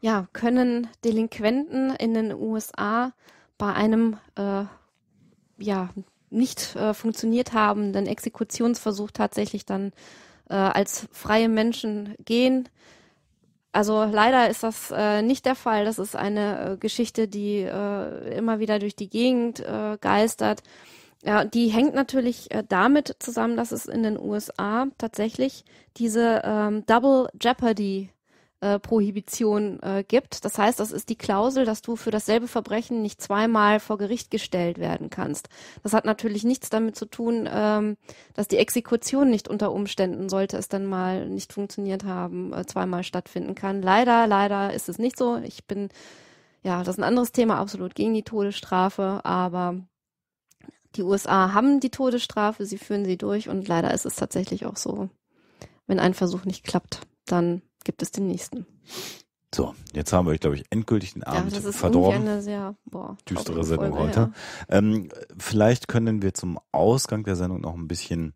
ja, können Delinquenten in den USA bei einem äh, ja, nicht äh, funktioniert habenden Exekutionsversuch tatsächlich dann äh, als freie Menschen gehen. Also leider ist das äh, nicht der Fall. Das ist eine äh, Geschichte, die äh, immer wieder durch die Gegend äh, geistert. Ja, die hängt natürlich äh, damit zusammen, dass es in den USA tatsächlich diese ähm, Double Jeopardy äh, Prohibition äh, gibt. Das heißt, das ist die Klausel, dass du für dasselbe Verbrechen nicht zweimal vor Gericht gestellt werden kannst. Das hat natürlich nichts damit zu tun, ähm, dass die Exekution nicht unter Umständen, sollte es dann mal nicht funktioniert haben, äh, zweimal stattfinden kann. Leider, leider ist es nicht so. Ich bin, ja, das ist ein anderes Thema, absolut gegen die Todesstrafe, aber die USA haben die Todesstrafe, sie führen sie durch und leider ist es tatsächlich auch so. Wenn ein Versuch nicht klappt, dann gibt es den nächsten. So, jetzt haben wir glaube ich, endgültig den Abend ja, das ist verdorben. Eine sehr, boah, düstere Sendung Folge, heute. Ja. Ähm, vielleicht können wir zum Ausgang der Sendung noch ein bisschen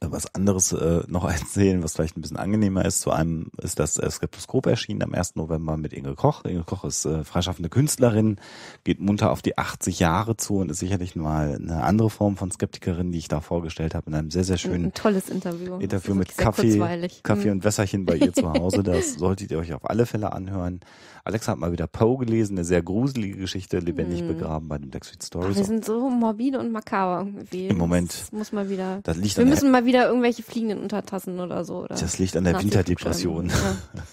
was anderes äh, noch erzählen, was vielleicht ein bisschen angenehmer ist. Zu einem ist das äh, Skeptoskop erschienen am 1. November mit Inge Koch. Inge Koch ist äh, freischaffende Künstlerin, geht munter auf die 80 Jahre zu und ist sicherlich mal eine andere Form von Skeptikerin, die ich da vorgestellt habe in einem sehr, sehr schönen ein, tolles Interview. Interview mit Kaffee, Kaffee mhm. und Wässerchen bei ihr zu Hause. Das solltet ihr euch auf alle Fälle anhören. Alexa hat mal wieder Poe gelesen, eine sehr gruselige Geschichte, lebendig hm. begraben bei den Black Sweet Stories. wir sind so morbide und makaber irgendwie. Im Moment. Das muss mal wieder. Das liegt wir müssen mal wieder irgendwelche fliegenden Untertassen oder so. Oder das liegt an der Winterdepression. Ja.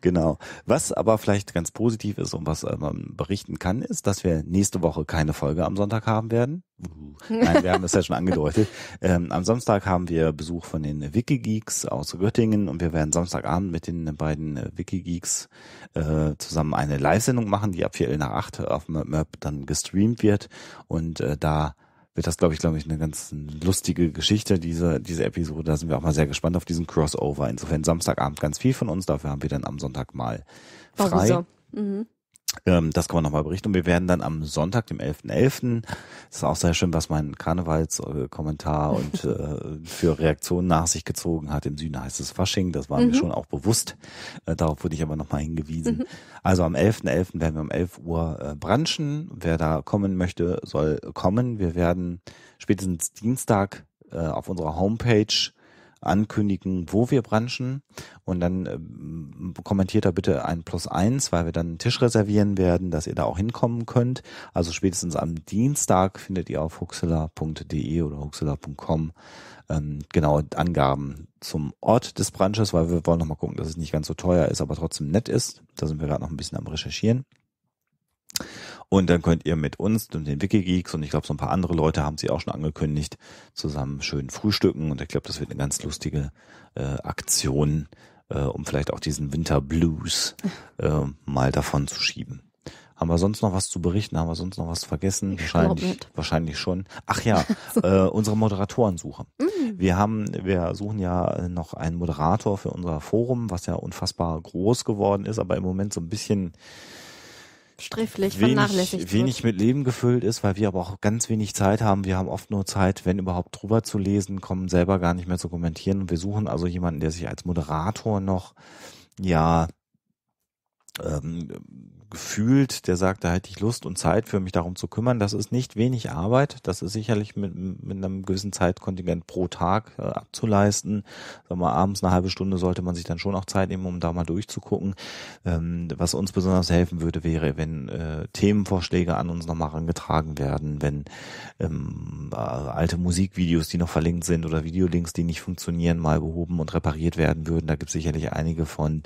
Genau. Was aber vielleicht ganz positiv ist und was äh, man berichten kann, ist, dass wir nächste Woche keine Folge am Sonntag haben werden. Uh. Nein, wir haben das ja schon angedeutet. Ähm, am Samstag haben wir Besuch von den Wikigeeks aus Göttingen und wir werden Samstagabend mit den beiden äh, Wikigeeks äh, zusammen eine Live-Sendung machen, die ab 4 nach 8 auf Möb dann gestreamt wird und äh, da wird das, glaube ich, glaube ich, eine ganz lustige Geschichte, diese, diese Episode. Da sind wir auch mal sehr gespannt auf diesen Crossover. Insofern Samstagabend ganz viel von uns, dafür haben wir dann am Sonntag mal frei. Warum Mhm. Ähm, das kann man nochmal berichten. Und wir werden dann am Sonntag, dem 11.11., .11., das ist auch sehr schön, was mein Karnevalskommentar und äh, für Reaktionen nach sich gezogen hat. Im Süden heißt es Fasching, das war mhm. mir schon auch bewusst. Äh, darauf wurde ich aber nochmal hingewiesen. Mhm. Also am 11.11. .11. werden wir um 11 Uhr äh, branchen. Wer da kommen möchte, soll kommen. Wir werden spätestens Dienstag äh, auf unserer Homepage ankündigen, wo wir branchen. Und dann ähm, kommentiert da bitte ein Plus eins, weil wir dann einen Tisch reservieren werden, dass ihr da auch hinkommen könnt. Also spätestens am Dienstag findet ihr auf huxela.de oder huxela.com ähm, genau Angaben zum Ort des Branches, weil wir wollen nochmal gucken, dass es nicht ganz so teuer ist, aber trotzdem nett ist. Da sind wir gerade noch ein bisschen am Recherchieren. Und dann könnt ihr mit uns und den Wikigeeks und ich glaube so ein paar andere Leute haben sie auch schon angekündigt, zusammen schön frühstücken. Und ich glaube, das wird eine ganz lustige äh, Aktion, äh, um vielleicht auch diesen Winter Blues äh, mal davon zu schieben. Haben wir sonst noch was zu berichten? Haben wir sonst noch was vergessen? Ich wahrscheinlich, wahrscheinlich schon. Ach ja, äh, unsere Moderatorensuche. Mm. Wir haben, wir suchen ja äh, noch einen Moderator für unser Forum, was ja unfassbar groß geworden ist, aber im Moment so ein bisschen sträflich wenig, wenig mit Leben gefüllt ist, weil wir aber auch ganz wenig Zeit haben. Wir haben oft nur Zeit, wenn überhaupt drüber zu lesen, kommen selber gar nicht mehr zu kommentieren. Und wir suchen also jemanden, der sich als Moderator noch, ja, ähm, fühlt, der sagt, da hätte ich Lust und Zeit für mich darum zu kümmern. Das ist nicht wenig Arbeit. Das ist sicherlich mit, mit einem gewissen Zeitkontingent pro Tag äh, abzuleisten. Sagen wir, abends eine halbe Stunde sollte man sich dann schon auch Zeit nehmen, um da mal durchzugucken. Ähm, was uns besonders helfen würde, wäre, wenn äh, Themenvorschläge an uns nochmal herangetragen werden, wenn ähm, äh, alte Musikvideos, die noch verlinkt sind oder Videolinks, die nicht funktionieren, mal behoben und repariert werden würden. Da gibt es sicherlich einige von.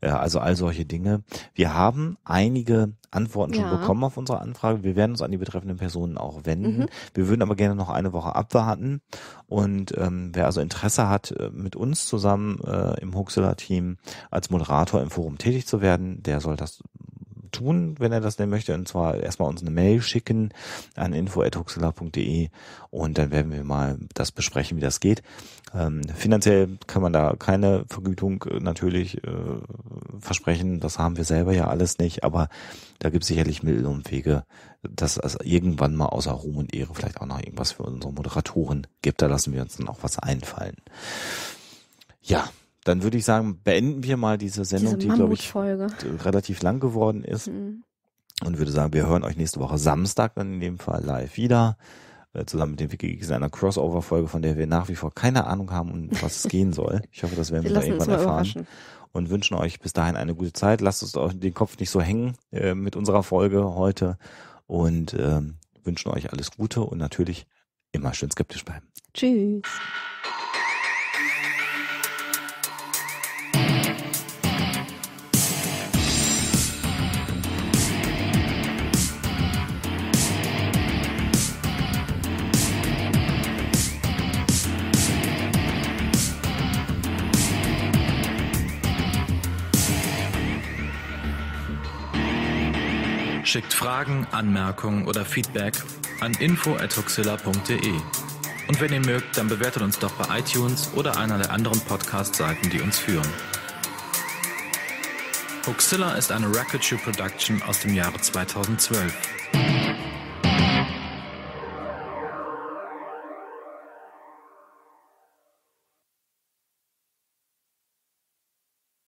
Äh, also all solche Dinge. Wir haben ein einige Antworten schon bekommen auf unsere Anfrage. Wir werden uns an die betreffenden Personen auch wenden. Mhm. Wir würden aber gerne noch eine Woche abwarten. Und ähm, wer also Interesse hat, äh, mit uns zusammen äh, im Huxela-Team als Moderator im Forum tätig zu werden, der soll das tun, wenn er das denn möchte. Und zwar erstmal uns eine Mail schicken an info.huxela.de und dann werden wir mal das besprechen, wie das geht. Ähm, finanziell kann man da keine Vergütung äh, natürlich äh, versprechen. Das haben wir selber ja alles nicht, aber da gibt es sicherlich Mittel und Wege, dass es also irgendwann mal außer Ruhm und Ehre vielleicht auch noch irgendwas für unsere Moderatoren gibt. Da lassen wir uns dann auch was einfallen. Ja, dann würde ich sagen, beenden wir mal diese Sendung, diese die, glaube ich, relativ lang geworden ist. Mhm. Und würde sagen, wir hören euch nächste Woche Samstag dann in dem Fall live wieder. Äh, zusammen mit dem Wikigeeks in einer Crossover-Folge, von der wir nach wie vor keine Ahnung haben, um was es gehen soll. Ich hoffe, das werden wir, wir da irgendwann erfahren. Und wünschen euch bis dahin eine gute Zeit. Lasst uns auch den Kopf nicht so hängen äh, mit unserer Folge heute. Und ähm, wünschen euch alles Gute und natürlich immer schön skeptisch bleiben. Tschüss. Schickt Fragen, Anmerkungen oder Feedback an info.huxilla.de. Und wenn ihr mögt, dann bewertet uns doch bei iTunes oder einer der anderen Podcast-Seiten, die uns führen. Huxilla ist eine Record Shoe Production aus dem Jahre 2012.